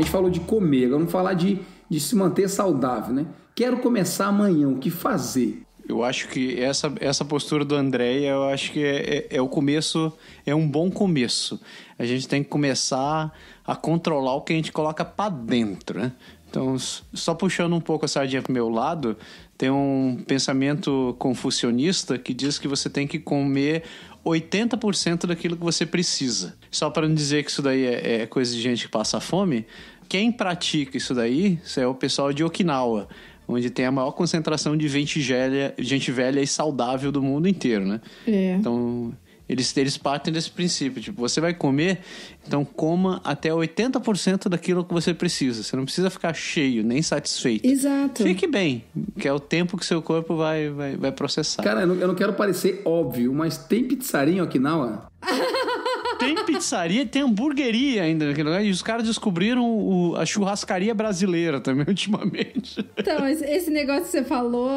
gente falou de comer, vamos falar de, de se manter saudável, né? Quero começar amanhã, o que fazer? Eu acho que essa, essa postura do André, eu acho que é, é, é, o começo, é um bom começo. A gente tem que começar a controlar o que a gente coloca para dentro, né? Então, só puxando um pouco a sardinha pro meu lado, tem um pensamento confucionista que diz que você tem que comer 80% daquilo que você precisa. Só para não dizer que isso daí é, é coisa de gente que passa fome, quem pratica isso daí é o pessoal de Okinawa, onde tem a maior concentração de gente velha, gente velha e saudável do mundo inteiro, né? É. Então, eles, eles partem desse princípio, tipo, você vai comer, então coma até 80% daquilo que você precisa. Você não precisa ficar cheio, nem satisfeito. Exato. Fique bem, que é o tempo que seu corpo vai, vai, vai processar. Cara, eu não, eu não quero parecer óbvio, mas tem pizzarinho Okinawa. não? <laughs> tem pizzaria, tem hamburgueria ainda naquele lugar. E os caras descobriram o, a churrascaria brasileira também <laughs> ultimamente. Então, esse negócio que você falou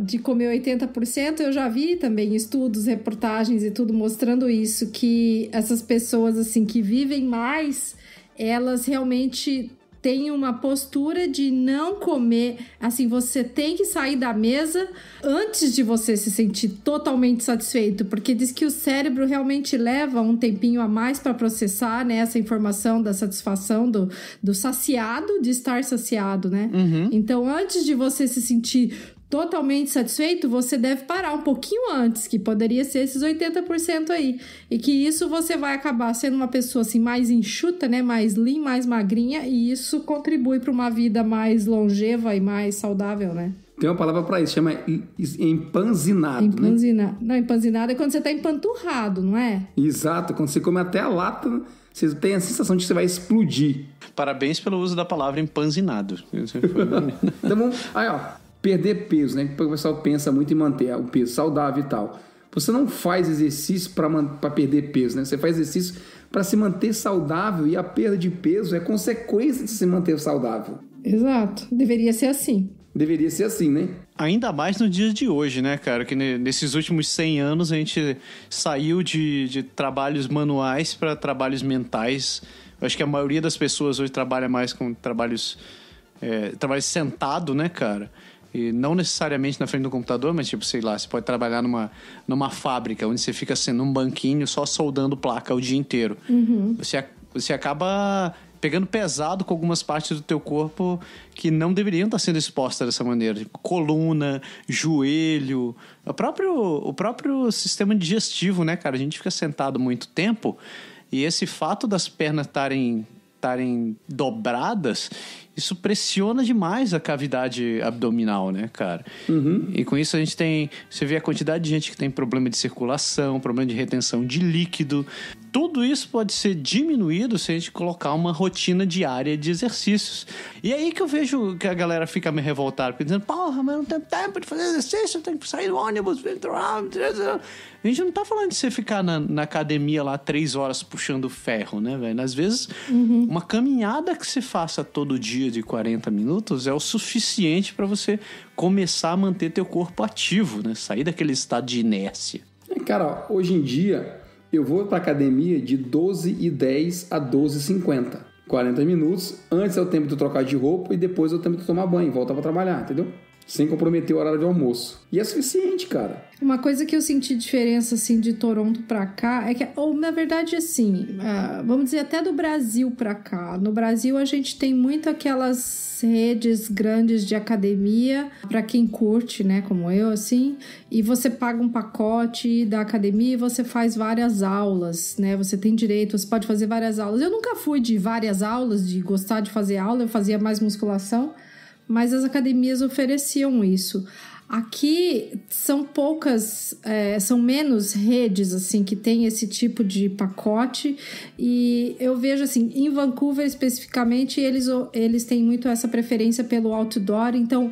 de comer 80%, eu já vi também estudos, reportagens e tudo mostrando isso, que essas pessoas assim que vivem mais, elas realmente tem uma postura de não comer. Assim, você tem que sair da mesa antes de você se sentir totalmente satisfeito, porque diz que o cérebro realmente leva um tempinho a mais para processar né, essa informação da satisfação, do, do saciado, de estar saciado, né? Uhum. Então, antes de você se sentir totalmente satisfeito, você deve parar um pouquinho antes, que poderia ser esses 80% aí. E que isso você vai acabar sendo uma pessoa assim mais enxuta, né, mais lean, mais magrinha, e isso contribui para uma vida mais longeva e mais saudável, né? Tem uma palavra para isso, chama empanzinado. Empanzinado. Né? Não, empanzinado é quando você tá empanturrado, não é? Exato, quando você come até a lata, você tem a sensação de que você vai explodir. Parabéns pelo uso da palavra empanzinado. <laughs> então, aí, ó, Perder peso, né? O pessoal pensa muito em manter o peso saudável e tal. Você não faz exercício para perder peso, né? Você faz exercício para se manter saudável e a perda de peso é consequência de se manter saudável. Exato. Deveria ser assim. Deveria ser assim, né? Ainda mais no dia de hoje, né, cara? Que nesses últimos 100 anos a gente saiu de, de trabalhos manuais para trabalhos mentais. Eu acho que a maioria das pessoas hoje trabalha mais com trabalhos, é, trabalho sentado, né, cara? E não necessariamente na frente do computador, mas tipo, sei lá, você pode trabalhar numa, numa fábrica onde você fica sendo assim, um banquinho só soldando placa o dia inteiro. Uhum. Você, você acaba pegando pesado com algumas partes do teu corpo que não deveriam estar sendo expostas dessa maneira. Tipo, coluna, joelho, o próprio, o próprio sistema digestivo, né, cara? A gente fica sentado muito tempo e esse fato das pernas estarem dobradas isso pressiona demais a cavidade abdominal, né, cara? Uhum. E com isso a gente tem. Você vê a quantidade de gente que tem problema de circulação, problema de retenção de líquido. Tudo isso pode ser diminuído se a gente colocar uma rotina diária de exercícios. E é aí que eu vejo que a galera fica me revoltada, porque dizendo, porra, mas não tenho tempo de fazer exercício, eu tenho que sair do ônibus. A gente não tá falando de você ficar na, na academia lá três horas puxando ferro, né, velho? Às vezes, uhum. uma caminhada que se faça todo dia dia de 40 minutos é o suficiente para você começar a manter teu corpo ativo, né? Sair daquele estado de inércia. É, cara, hoje em dia eu vou para academia de 12 e 10 a 12 e 50. 40 minutos, antes é o tempo de trocar de roupa e depois é o tempo de tomar banho, voltar para trabalhar, entendeu? sem comprometer o horário de almoço. E é suficiente, cara. Uma coisa que eu senti diferença, assim, de Toronto para cá é que, ou na verdade, assim, ah, vamos dizer, até do Brasil para cá. No Brasil, a gente tem muito aquelas redes grandes de academia, para quem curte, né, como eu, assim, e você paga um pacote da academia e você faz várias aulas, né, você tem direito, você pode fazer várias aulas. Eu nunca fui de várias aulas, de gostar de fazer aula, eu fazia mais musculação mas as academias ofereciam isso. Aqui são poucas, é, são menos redes assim que tem esse tipo de pacote e eu vejo assim em Vancouver especificamente eles eles têm muito essa preferência pelo outdoor, então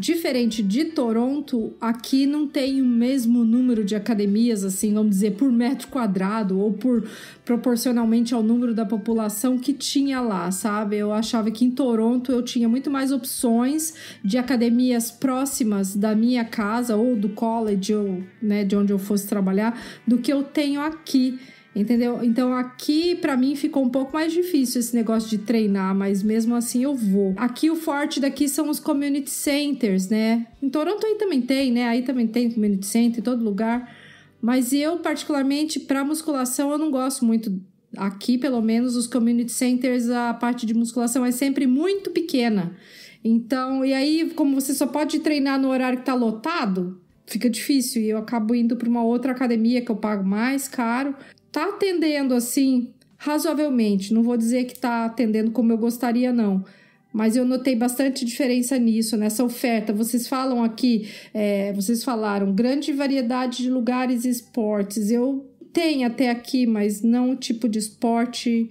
Diferente de Toronto, aqui não tem o mesmo número de academias, assim, vamos dizer, por metro quadrado ou por proporcionalmente ao número da população que tinha lá, sabe? Eu achava que em Toronto eu tinha muito mais opções de academias próximas da minha casa ou do college ou, né, de onde eu fosse trabalhar, do que eu tenho aqui. Entendeu? Então aqui para mim ficou um pouco mais difícil esse negócio de treinar, mas mesmo assim eu vou. Aqui o forte daqui são os community centers, né? Em Toronto aí também tem, né? Aí também tem community center em todo lugar. Mas eu particularmente para musculação eu não gosto muito aqui, pelo menos os community centers, a parte de musculação é sempre muito pequena. Então, e aí como você só pode treinar no horário que tá lotado, fica difícil e eu acabo indo para uma outra academia que eu pago mais caro tá atendendo assim, razoavelmente. Não vou dizer que tá atendendo como eu gostaria, não. Mas eu notei bastante diferença nisso, nessa oferta. Vocês falam aqui, é, vocês falaram grande variedade de lugares e esportes. Eu tenho até aqui, mas não o tipo de esporte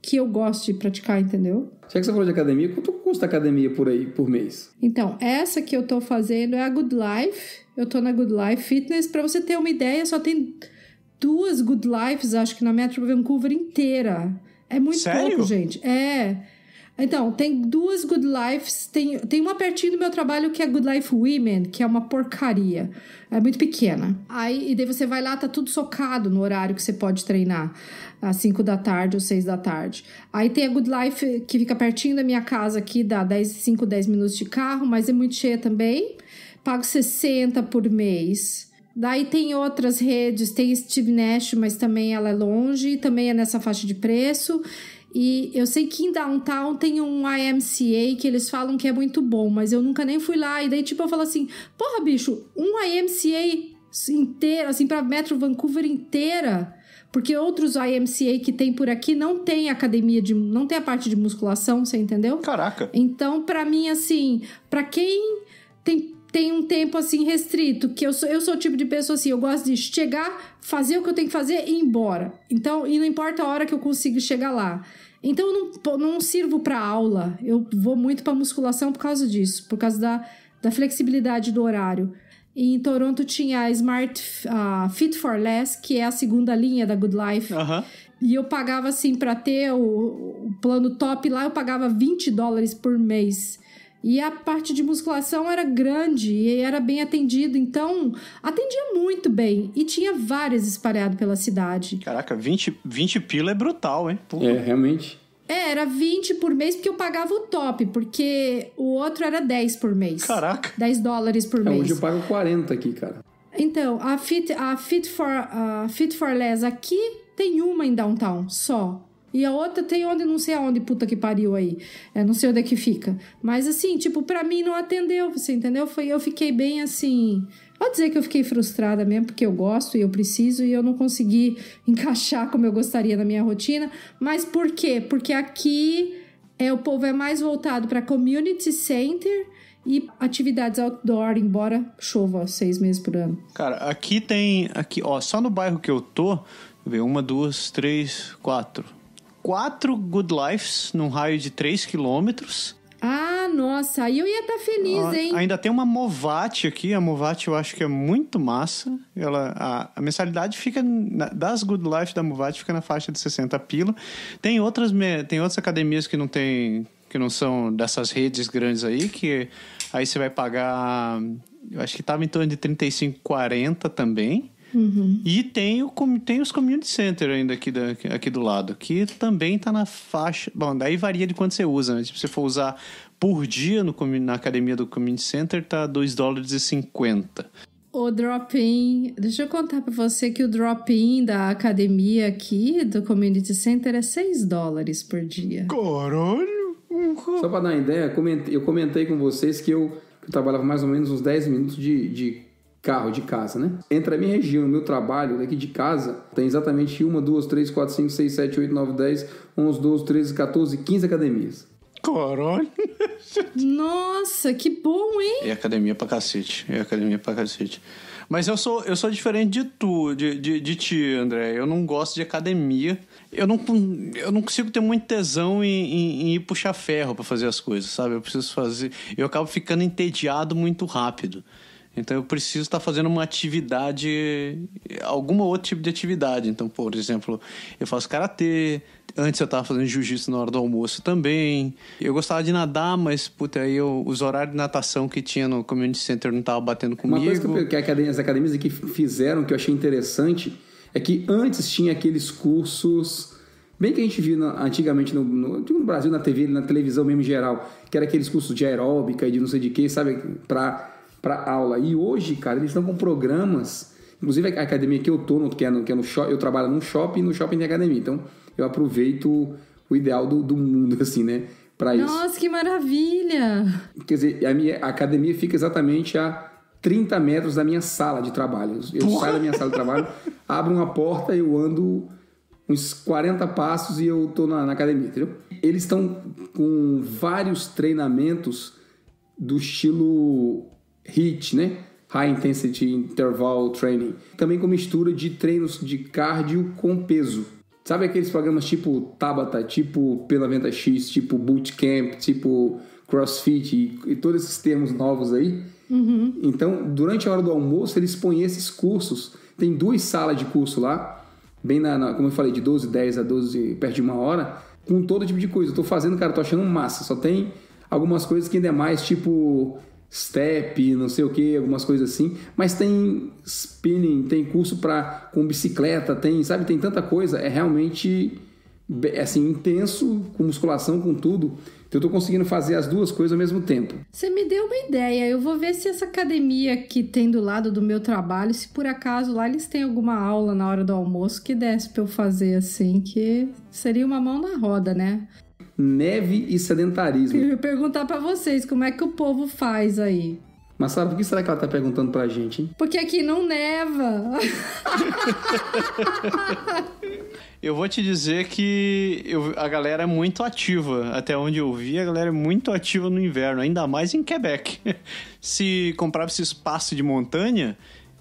que eu gosto de praticar, entendeu? Já que você falou de academia, quanto custa academia por aí por mês? Então, essa que eu tô fazendo é a Good Life. Eu tô na Good Life Fitness. Para você ter uma ideia, só tem duas Good Lives, acho que na Metro Vancouver inteira. É muito Sério? pouco, gente. É. Então, tem duas Good Lives. Tem, tem uma pertinho do meu trabalho que é Good Life Women, que é uma porcaria. É muito pequena. Aí, e daí você vai lá, tá tudo socado no horário que você pode treinar. Às 5 da tarde ou 6 da tarde. Aí tem a Good Life, que fica pertinho da minha casa aqui, dá 10, 5, 10 minutos de carro, mas é muito cheia também. Pago 60 por mês. Daí tem outras redes, tem Steve Nash, mas também ela é longe, também é nessa faixa de preço. E eu sei que em Downtown tem um IMCA que eles falam que é muito bom, mas eu nunca nem fui lá. E daí, tipo, eu falo assim: porra, bicho, um IMCA inteiro, assim, pra Metro Vancouver inteira. Porque outros IMCA que tem por aqui não tem academia de. não tem a parte de musculação, você entendeu? Caraca! Então, para mim, assim, para quem tem tem um tempo assim restrito, que eu sou, eu sou o tipo de pessoa assim, eu gosto de chegar, fazer o que eu tenho que fazer e ir embora. Então, e não importa a hora que eu consigo chegar lá. Então, eu não, não sirvo para aula, eu vou muito para musculação por causa disso, por causa da, da flexibilidade do horário. E em Toronto tinha a Smart uh, Fit for Less, que é a segunda linha da Good Life. E eu pagava assim, para ter o, o plano top lá, eu pagava 20 dólares por mês. E a parte de musculação era grande e era bem atendido, então atendia muito bem. E tinha várias espalhadas pela cidade. Caraca, 20, 20 pila é brutal, hein? Pula. É, realmente. É, era 20 por mês porque eu pagava o top, porque o outro era 10 por mês. Caraca. 10 dólares por é, mês. Hoje eu pago 40 aqui, cara. Então, a Fit, a Fit, for, a Fit for Less aqui tem uma em downtown só. E a outra tem onde não sei aonde, puta que pariu aí. É, não sei onde é que fica. Mas assim, tipo, pra mim não atendeu, você entendeu? Foi, eu fiquei bem assim. Pode dizer que eu fiquei frustrada mesmo, porque eu gosto e eu preciso e eu não consegui <laughs> encaixar como eu gostaria na minha rotina. Mas por quê? Porque aqui é, o povo é mais voltado para community center e atividades outdoor, embora chova seis meses por ano. Cara, aqui tem. aqui ó Só no bairro que eu tô, vê uma, duas, três, quatro quatro Good Lives num raio de 3 quilômetros. Ah, nossa, aí eu ia estar tá feliz, ah, hein? Ainda tem uma Movate aqui, a Movate eu acho que é muito massa. Ela, a, a mensalidade fica, na, das Good Life da Movate fica na faixa de 60 pila. Tem outras, tem outras academias que não tem, que não são dessas redes grandes aí, que aí você vai pagar, eu acho que estava em torno de 35, 40 também. Uhum. E tem, o, tem os community center ainda aqui, da, aqui do lado, que também tá na faixa. Bom, daí varia de quanto você usa, né? se você for usar por dia no, na academia do community center, tá 2 dólares e 50. O drop-in, deixa eu contar para você que o drop-in da academia aqui do community center é 6 dólares por dia. Caralho! Só para dar uma ideia, eu comentei com vocês que eu, que eu trabalhava mais ou menos uns 10 minutos de, de carro de casa, né? Entre a minha região e o meu trabalho daqui de casa, tem exatamente uma, duas, três, quatro, cinco, seis, sete, oito, nove, dez, onze, doze, treze, quatorze, quinze academias. Corona. Nossa, que bom, hein? É academia pra cacete. É academia pra cacete. Mas eu sou, eu sou diferente de tu, de, de, de ti, André. Eu não gosto de academia. Eu não, eu não consigo ter muito tesão em, em, em ir puxar ferro para fazer as coisas, sabe? Eu preciso fazer. Eu acabo ficando entediado muito rápido. Então eu preciso estar tá fazendo uma atividade, alguma outro tipo de atividade. Então, por exemplo, eu faço karatê, antes eu estava fazendo jiu-jitsu na hora do almoço também. Eu gostava de nadar, mas puta, aí eu, os horários de natação que tinha no community center não estavam batendo comigo. Uma coisa que, eu, que as academias aqui fizeram que eu achei interessante é que antes tinha aqueles cursos Bem que a gente viu antigamente no, no, tipo no, Brasil, na TV, na televisão mesmo em geral, que era aqueles cursos de aeróbica e de não sei de quê sabe? Para para aula. E hoje, cara, eles estão com programas. Inclusive a academia que eu tô, no, que é no, que é no shop, eu trabalho num shopping, no shopping tem academia. Então eu aproveito o ideal do, do mundo, <laughs> assim, né? Para isso. Nossa, que maravilha! Quer dizer, a minha academia fica exatamente a 30 metros da minha sala de trabalho. Eu Porra. saio da minha sala de trabalho, <laughs> abro uma porta, eu ando uns 40 passos e eu tô na, na academia, entendeu? Eles estão com vários treinamentos do estilo HIIT, né? High Intensity Interval Training, também com mistura de treinos de cardio com peso. Sabe aqueles programas tipo Tabata, tipo Pela Venta X, tipo Bootcamp, tipo CrossFit e, e todos esses termos novos aí? Uhum. Então, durante a hora do almoço, eles põem esses cursos. Tem duas salas de curso lá, bem na, na como eu falei, de 12, 10 a 12, perto de uma hora, com todo tipo de coisa. Eu tô fazendo, cara, tô achando massa. Só tem algumas coisas que ainda é mais tipo step, não sei o que, algumas coisas assim, mas tem spinning, tem curso para com bicicleta, tem, sabe, tem tanta coisa, é realmente assim intenso com musculação, com tudo. Então eu tô conseguindo fazer as duas coisas ao mesmo tempo. Você me deu uma ideia. Eu vou ver se essa academia que tem do lado do meu trabalho, se por acaso lá eles têm alguma aula na hora do almoço que desse para eu fazer assim, que seria uma mão na roda, né? neve e sedentarismo. Eu ia perguntar para vocês como é que o povo faz aí. Mas sabe por que será que ela tá perguntando pra gente, hein? Porque aqui não neva. eu vou te dizer que eu, a galera é muito ativa. Até onde eu vi, a galera é muito ativa no inverno, ainda mais em Quebec. <laughs> Se comprava esse espaço de montanha,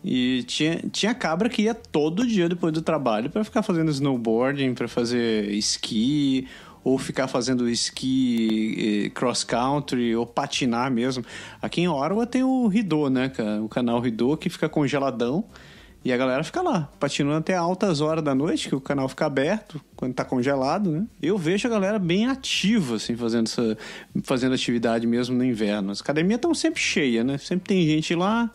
e tinha, tinha cabra que ia todo dia depois do trabalho para ficar fazendo snowboarding, para fazer esqui ou ficar fazendo esqui eh, cross country ou patinar mesmo. Aqui em Orwa tem o Ridô, né, cara? O canal Ridô que fica congeladão e a galera fica lá, patinando até altas horas da noite, que o canal fica aberto quando tá congelado, né? Eu vejo a galera bem ativa, assim, fazendo essa fazendo atividade mesmo no inverno. As academias estão sempre cheias, né? Sempre tem gente lá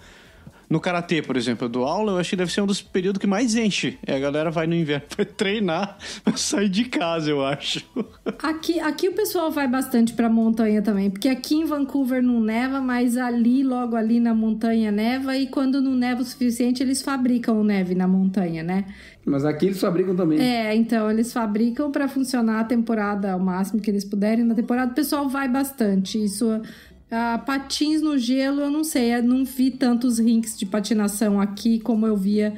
no karatê, por exemplo, eu dou aula, eu acho que deve ser um dos períodos que mais enche. É, a galera vai no inverno <laughs> pra treinar, pra sair de casa, eu acho. Aqui, aqui o pessoal vai bastante pra montanha também, porque aqui em Vancouver não neva, mas ali, logo ali na montanha, neva, e quando não neva o suficiente, eles fabricam neve na montanha, né? Mas aqui eles fabricam também. É, então eles fabricam para funcionar a temporada ao máximo que eles puderem. Na temporada o pessoal vai bastante. Isso Uh, patins no gelo, eu não sei, eu não vi tantos rinks de patinação aqui como eu via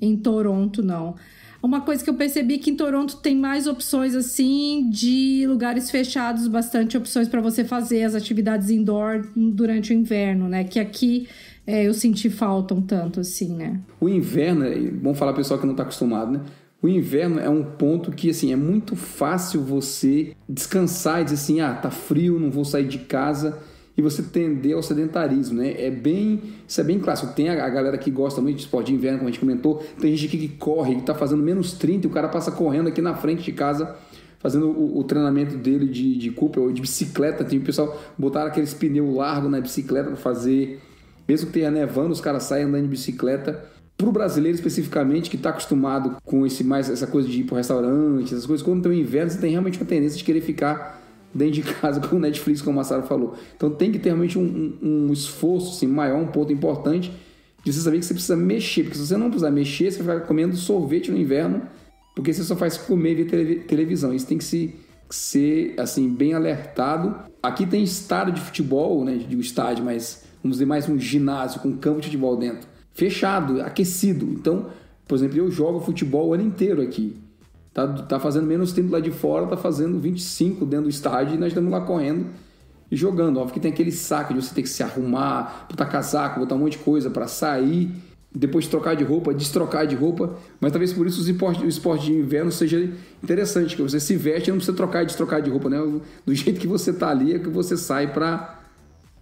em Toronto, não. Uma coisa que eu percebi é que em Toronto tem mais opções assim de lugares fechados, bastante opções para você fazer as atividades indoor durante o inverno, né? Que aqui é, eu senti falta um tanto assim, né? O inverno, vamos é, falar pessoal que não está acostumado, né? O inverno é um ponto que, assim, é muito fácil você descansar e dizer assim, ah, tá frio, não vou sair de casa e você tender ao sedentarismo, né? É bem, isso é bem clássico. Tem a, galera que gosta muito de esporte de inverno, como a gente comentou, tem gente que, que corre, que está fazendo menos 30 e o cara passa correndo aqui na frente de casa fazendo o, o treinamento dele de, de Cooper ou de bicicleta. Tem o pessoal botaram aqueles pneus largos na bicicleta para fazer, mesmo que tenha nevando, os caras saem andando de bicicleta. Para o brasileiro especificamente, que está acostumado com esse mais essa coisa de ir para restaurante essas coisas, quando tem o inverno, você tem realmente uma tendência de querer ficar dentro de casa <laughs> com o Netflix, como a Massaro falou. Então tem que ter realmente um, um, esforço assim, maior, um ponto importante de você saber que você precisa mexer, porque se você não precisar mexer, você vai comendo sorvete no inverno, porque você só faz comer e ver televisão. Isso tem que se, ser assim bem alertado. Aqui tem estádio de futebol, né, de um estádio, mas vamos dizer mais um ginásio com campo de futebol dentro, fechado, aquecido. Então, por exemplo, eu jogo futebol o ano inteiro aqui. Tá, tá fazendo menos tempo lá de fora, tá fazendo 25 dentro do estádio e nós estamos lá correndo e jogando. Óbvio que tem aquele saco de você ter que se arrumar, botar casaco, botar um monte de coisa para sair, depois trocar de roupa, destrocar de roupa. Mas talvez por isso o esporte, de inverno seja interessante, que você se veste e não precisa trocar e destrocar de roupa, né? Do jeito que você tá ali é que você sai para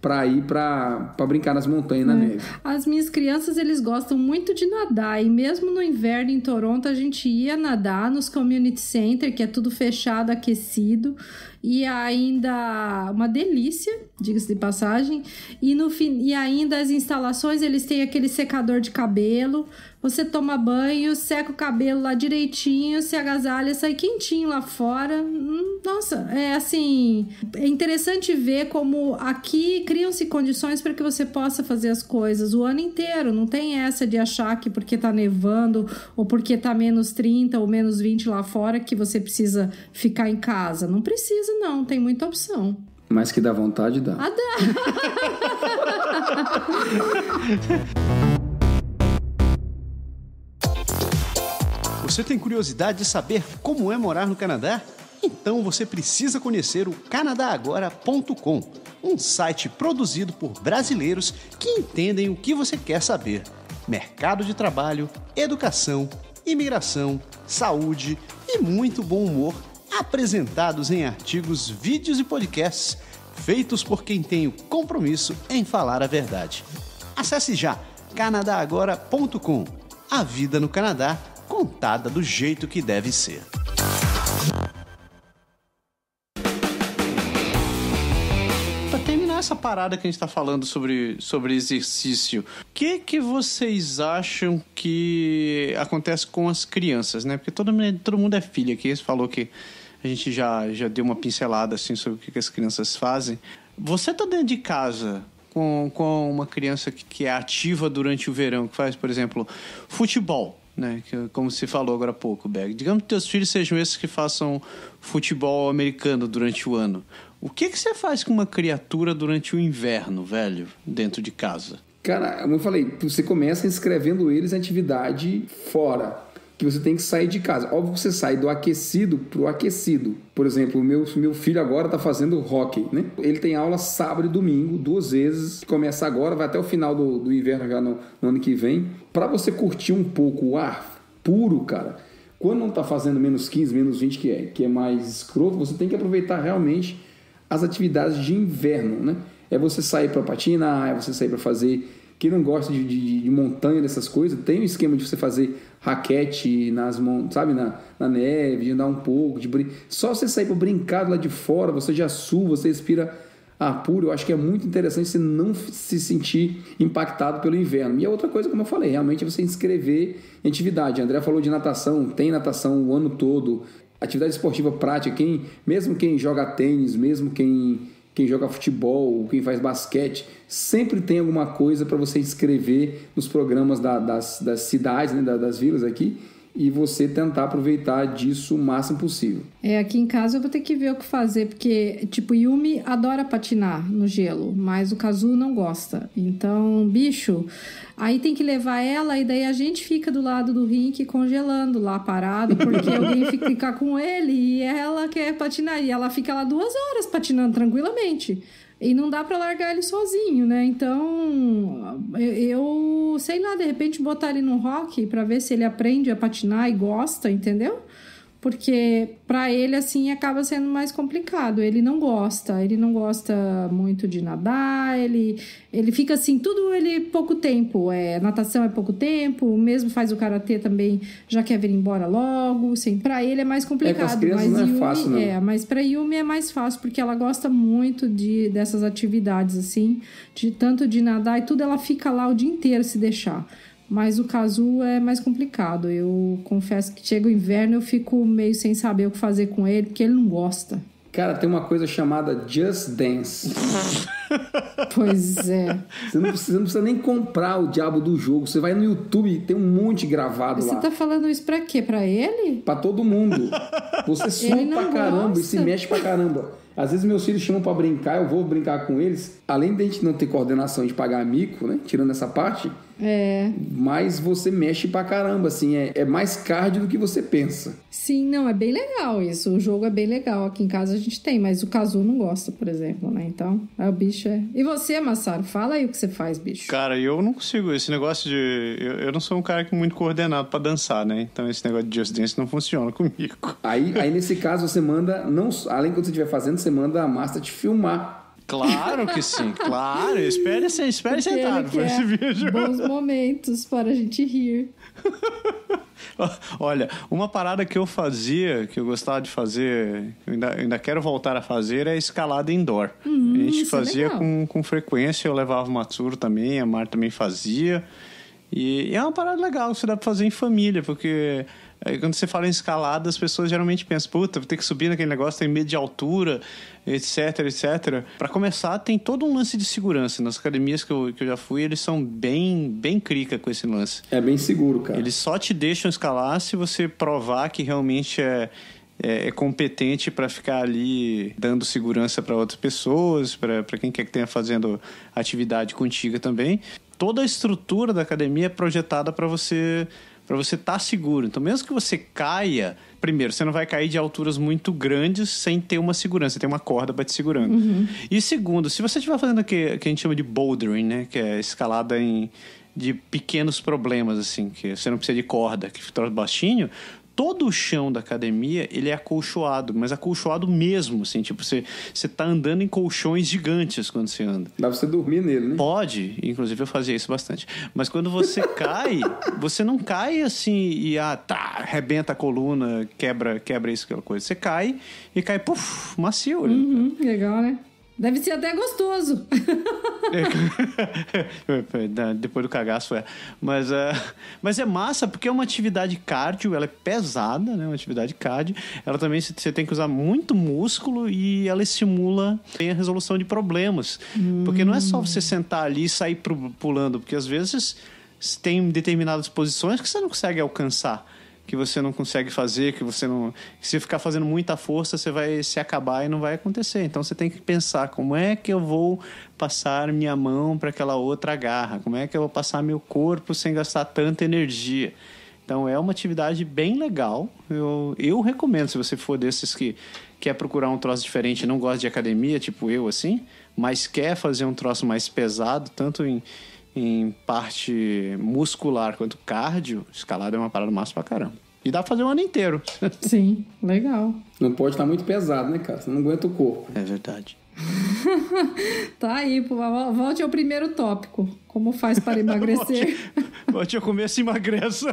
para ir para brincar nas montanhas na é. neve. As minhas crianças, eles gostam muito de nadar e mesmo no inverno em Toronto a gente ia nadar nos community center, que é tudo fechado, aquecido e ainda uma delícia, diga-se de passagem. E no fim, e ainda as instalações, eles têm aquele secador de cabelo você toma banho, seca o cabelo lá direitinho, se agasalha, sai quentinho lá fora. Hum, nossa, é assim. É interessante ver como aqui criam-se condições para que você possa fazer as coisas o ano inteiro. Não tem essa de achar que porque tá nevando ou porque tá menos 30 ou menos 20 lá fora que você precisa ficar em casa. Não precisa, não. Tem muita opção. Mas que dá vontade, dá. Ah, dá! <laughs> Você tem curiosidade de saber como é morar no Canadá? Então você precisa conhecer o canadagora.com, um site produzido por brasileiros que entendem o que você quer saber: mercado de trabalho, educação, imigração, saúde e muito bom humor, apresentados em artigos, vídeos e podcasts feitos por quem tem o compromisso em falar a verdade. Acesse já canadagora.com. A vida no Canadá contada do jeito que deve ser. Para terminar essa parada que a gente está falando sobre, sobre exercício, o que, que vocês acham que acontece com as crianças, né? Porque todo, é, todo mundo é filho aqui, você falou que a gente já, já deu uma pincelada assim sobre o que, que as crianças fazem. Você tá dentro de casa com, com uma criança que, que é ativa durante o verão, que faz, por exemplo, futebol. Né? Como se falou agora há pouco, Berg. Digamos que teus filhos sejam esses que façam futebol americano durante o ano. O que, que você faz com uma criatura durante o inverno, velho, dentro de casa? Cara, como eu falei, você começa inscrevendo eles em atividade fora que você tem que sair de casa. Óbvio que você sai do aquecido pro aquecido. Por exemplo, meu, meu filho agora está fazendo hockey, né? Ele tem aula sábado e domingo, duas vezes. Começa agora, vai até o final do, do inverno já no, no ano que vem. Para você curtir um pouco o ar puro, cara, quando não está fazendo menos 15, menos 20, que é, que é mais escroto, você tem que aproveitar realmente as atividades de inverno, né? É você sair para patinar, é você sair para fazer quem não gosta de, de, de montanha, dessas coisas, tem um esquema de você fazer raquete nas sabe, na, na neve, de andar um pouco, de brin... só você sair para brincar lá de fora, você já sua, você respira ar puro. Eu acho que é muito interessante você não se sentir impactado pelo inverno. E a outra coisa, como eu falei, realmente é você inscrever em atividade. André falou de natação, tem natação o ano todo. Atividade esportiva prática, quem, mesmo quem joga tênis, mesmo quem quem joga futebol, quem faz basquete, sempre tem alguma coisa para você escrever nos programas da, das, das, cidades, né, das, das vilas aqui, e você tentar aproveitar disso o máximo possível. É, aqui em casa eu vou ter que ver o que fazer, porque, tipo, Yumi adora patinar no gelo, mas o Kazu não gosta. Então, bicho, Aí tem que levar ela e daí a gente fica do lado do rink congelando lá parado, porque <laughs> alguém fica com ele e ela quer patinar. E ela fica lá duas horas patinando tranquilamente. E não dá para largar ele sozinho, né? Então, eu sei lá, de repente botar ele no rock para ver se ele aprende a patinar e gosta, entendeu? porque para ele assim acaba sendo mais complicado. Ele não gosta, ele não gosta muito de nadar, ele ele fica assim, tudo ele é pouco tempo, é, natação é pouco tempo, mesmo faz o karatê também, já quer vir embora logo, assim. Para ele é mais é, complicado, é, mas não é Yumi, fácil, não. é, mas para Yumi é mais fácil porque ela gosta muito de dessas atividades assim, de tanto de nadar e tudo, ela fica lá o dia inteiro se deixar. Mas o casu é mais complicado. Eu confesso que chega o inverno eu fico meio sem saber o que fazer com ele, porque ele não gosta. Cara, tem uma coisa chamada Just Dance. <laughs> pois é. Você não, precisa, você não, precisa, nem comprar o diabo do jogo. Você vai no YouTube e tem um monte gravado você lá. Você tá falando isso pra quê? Pra ele? Pra todo mundo. Você suma pra gosta. caramba e se mexe pra caramba. Às vezes meus filhos chamam pra brincar, eu vou brincar com eles além de a gente não ter coordenação de pagar mico, né? Tirando essa parte, é. Mas você mexe pra caramba, assim, é, é, mais cardio do que você pensa. Sim, não, é bem legal isso. O jogo é bem legal. Aqui em casa a gente tem, mas o Kazu não gosta, por exemplo, né? Então, é o bicho é. E você, Massaro, fala aí o que você faz, bicho. Cara, eu não consigo. Esse negócio de. Eu, eu não sou um cara que é muito coordenado para dançar, né? Então esse negócio de Just Dance não funciona <laughs> comigo. Aí, aí nesse caso, você manda. não Além de quando você estiver fazendo, você manda a massa te filmar Claro que sim, claro. Espere, espere sentado para esse vídeo. Bons momentos para a gente rir. <laughs> Olha, uma parada que eu fazia, que eu gostava de fazer, ainda, ainda quero voltar a fazer, é escalada indoor. Hum, a gente é fazia é com, com frequência, eu levava o Matsuro também, a Mar também fazia. E é uma parada legal, você dá pra fazer em família, porque quando você fala em escalada, as pessoas geralmente pensam, puta, vou ter que subir naquele negócio, tem medo de altura, etc, etc. Para começar, tem todo um lance de segurança. Nas academias que eu, que eu já fui, eles são bem, bem crica com esse lance. É bem seguro, cara. Eles só te deixam escalar se você provar que realmente é é, é competente para ficar ali dando segurança para outras pessoas, para quem quer que tenha fazendo atividade contigo também. Toda a estrutura da academia é projetada para você para você estar tá seguro. Então, mesmo que você caia, primeiro, você não vai cair de alturas muito grandes sem ter uma segurança, ter uma corda para te segurando. Uhum. E segundo, se você estiver fazendo o que, que a gente chama de bouldering, né, que é escalada em de pequenos problemas, assim, que você não precisa de corda, que troço baixinho, todo o chão da academia ele é acolchoado, mas acolchoado mesmo, assim, tipo, você, você tá andando em colchões gigantes quando você anda. Dá pra você dormir nele, né? Pode, inclusive eu fazia isso bastante. Mas quando você <laughs> cai, você não cai assim e ah, tá, arrebenta a coluna, quebra, quebra isso, aquela coisa. Você cai e cai, puf, macio. Uhum, legal, né? Deve ser até gostoso. <laughs> Depois do cagaço é. Mas, é. mas é massa porque é uma atividade cardio, ela é pesada, né? Uma atividade cardio. Ela também você tem que usar muito músculo e ela estimula tem a resolução de problemas. Hum. Porque não é só você sentar ali e sair pulando, porque às vezes tem determinadas posições que você não consegue alcançar que você não consegue fazer, que você não. Que se ficar fazendo muita força, você vai se acabar e não vai acontecer. Então você tem que pensar como é que eu vou passar minha mão para aquela outra garra, como é que eu vou passar meu corpo sem gastar tanta energia. Então é uma atividade bem legal. Eu, eu recomendo se você for desses que quer procurar um troço diferente, não gosta de academia, tipo eu assim, mas quer fazer um troço mais pesado, tanto em em parte muscular quanto cardio, escalada é uma parada massa pra caramba. E dá pra fazer o um ano inteiro. <laughs> Sim, legal. Não pode estar tá muito pesado, né, cara? Você não aguenta o corpo. É verdade. <laughs> tá aí, pô. volte ao primeiro tópico. Como faz para <laughs> emagrecer? volte, volte ao começo e emagreça.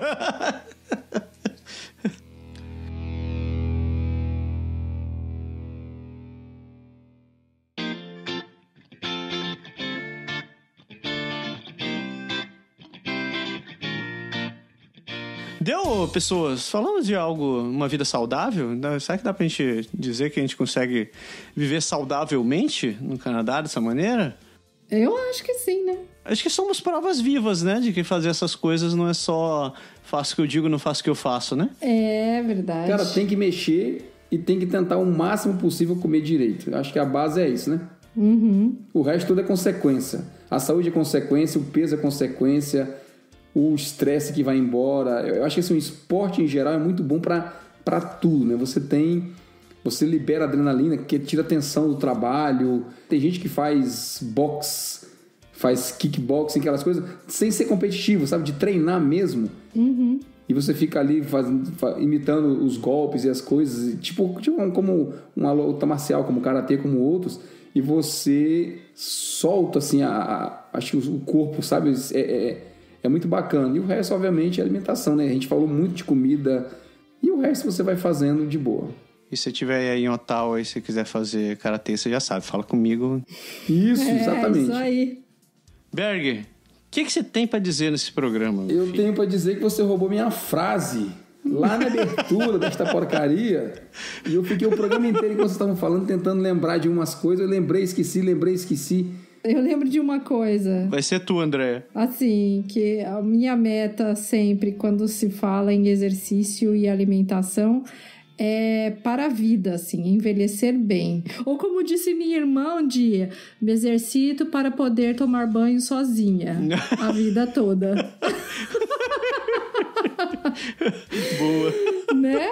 Deu, pessoas, falando de algo, uma vida saudável, será que dá pra gente dizer que a gente consegue viver saudavelmente no Canadá dessa maneira? Eu acho que sim, né? Acho que somos provas vivas, né? De que fazer essas coisas não é só faço o que eu digo, não faço o que eu faço, né? É verdade. Cara, tem que mexer e tem que tentar o máximo possível comer direito. Acho que a base é isso, né? Uhum. O resto tudo é consequência. A saúde é consequência, o peso é consequência, o estresse que vai embora. Eu acho que assim, o esporte em geral é muito bom para tudo, né? Você tem. Você libera adrenalina, que tira a tensão do trabalho. Tem gente que faz box faz kickboxing, aquelas coisas, sem ser competitivo, sabe? De treinar mesmo. Uhum. E você fica ali fazendo, imitando os golpes e as coisas, tipo, tipo como uma luta marcial, como karatê, como outros. E você solta, assim, a, a acho que o corpo, sabe? é, é é muito bacana. E o resto, obviamente, é alimentação, né? A gente falou muito de comida e o resto você vai fazendo de boa. E se tiver aí em Ottawa e se quiser fazer karatê, você já sabe, fala comigo. Isso, é, exatamente. Isso aí. Berg, o que, que você tem para dizer nesse programa? Eu filho? tenho para dizer que você roubou minha frase lá na abertura <laughs> desta porcaria. E eu fiquei o programa inteiro que vocês estavam falando, tentando lembrar de umas coisas. Eu lembrei, esqueci, lembrei, esqueci. Eu lembro de uma coisa. Vai ser tu, André. Assim, que a minha meta sempre, quando se fala em exercício e alimentação, é para a vida, assim, envelhecer bem. Ou como disse minha irmã um dia, me exercito para poder tomar banho sozinha a <laughs> vida toda. Boa. <laughs> Né?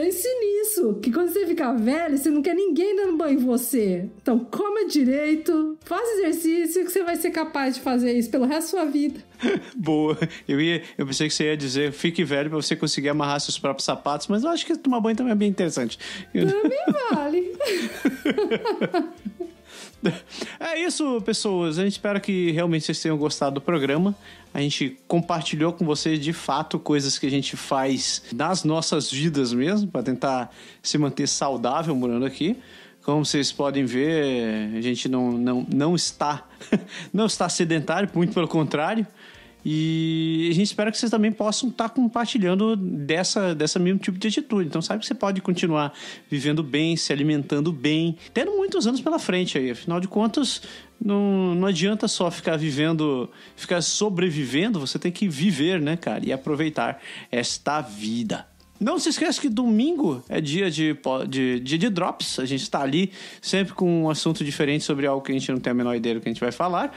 Pense nisso, que quando você ficar velho, você não quer ninguém dando banho em você. Então, coma direito, faça exercício que você vai ser capaz de fazer isso pelo resto da sua vida. <laughs> Boa. Eu, ia, eu pensei que você ia dizer, fique velho para você conseguir amarrar seus próprios sapatos, mas eu acho que tomar banho também é bem interessante. Também vale. <laughs> <laughs> É isso, pessoas. A gente espera que realmente vocês tenham gostado do programa. A gente compartilhou com vocês de fato coisas que a gente faz nas nossas vidas mesmo, para tentar se manter saudável morando aqui. Como vocês podem ver, a gente não, não, não está <laughs> não está sedentário, muito pelo contrário. E a gente espera que vocês também possam estar compartilhando dessa, dessa mesmo tipo de atitude. Então sabe que você pode continuar vivendo bem, se alimentando bem, tendo muitos anos pela frente aí. Afinal de contas, não, não adianta só ficar vivendo, ficar sobrevivendo, você tem que viver, né, cara? E aproveitar esta vida. Não se esqueça que domingo é dia de, de, de drops. A gente está ali sempre com um assunto diferente sobre algo que a gente não tem a menor ideia do que a gente vai falar.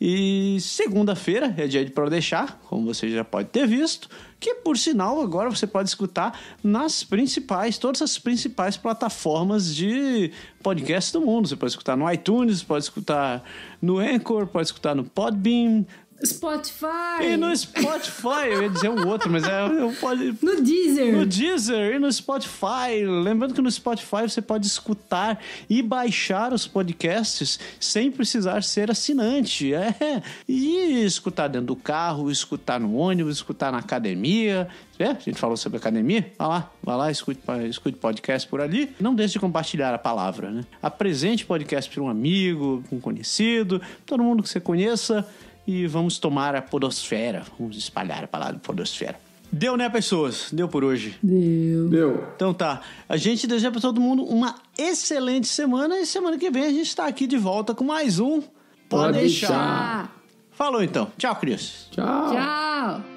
E segunda-feira é dia de Pro Deixar, como você já pode ter visto, que por sinal agora você pode escutar nas principais, todas as principais plataformas de podcast do mundo. Você pode escutar no iTunes, pode escutar no Anchor, pode escutar no Podbean, Spotify. E no Spotify, eu ia dizer um outro, mas é. Eu pode... No Deezer. No Deezer e no Spotify. Lembrando que no Spotify você pode escutar e baixar os podcasts sem precisar ser assinante. É. E escutar dentro do carro, escutar no ônibus, escutar na academia. É, a gente falou sobre academia. Vai lá, vai lá, escute, escute podcast por ali. Não deixe de compartilhar a palavra, né? Apresente podcast para um amigo, um conhecido, todo mundo que você conheça e vamos tomar a podosfera, vamos espalhar a palavra podosfera. Deu, né, pessoas? Deu por hoje. Deu. Deu. Então tá. A gente deseja para todo mundo uma excelente semana e semana que vem a gente está aqui de volta com mais um Pode, Pode deixar. deixar. Falou então. Tchau, Cris. Tchau. Tchau.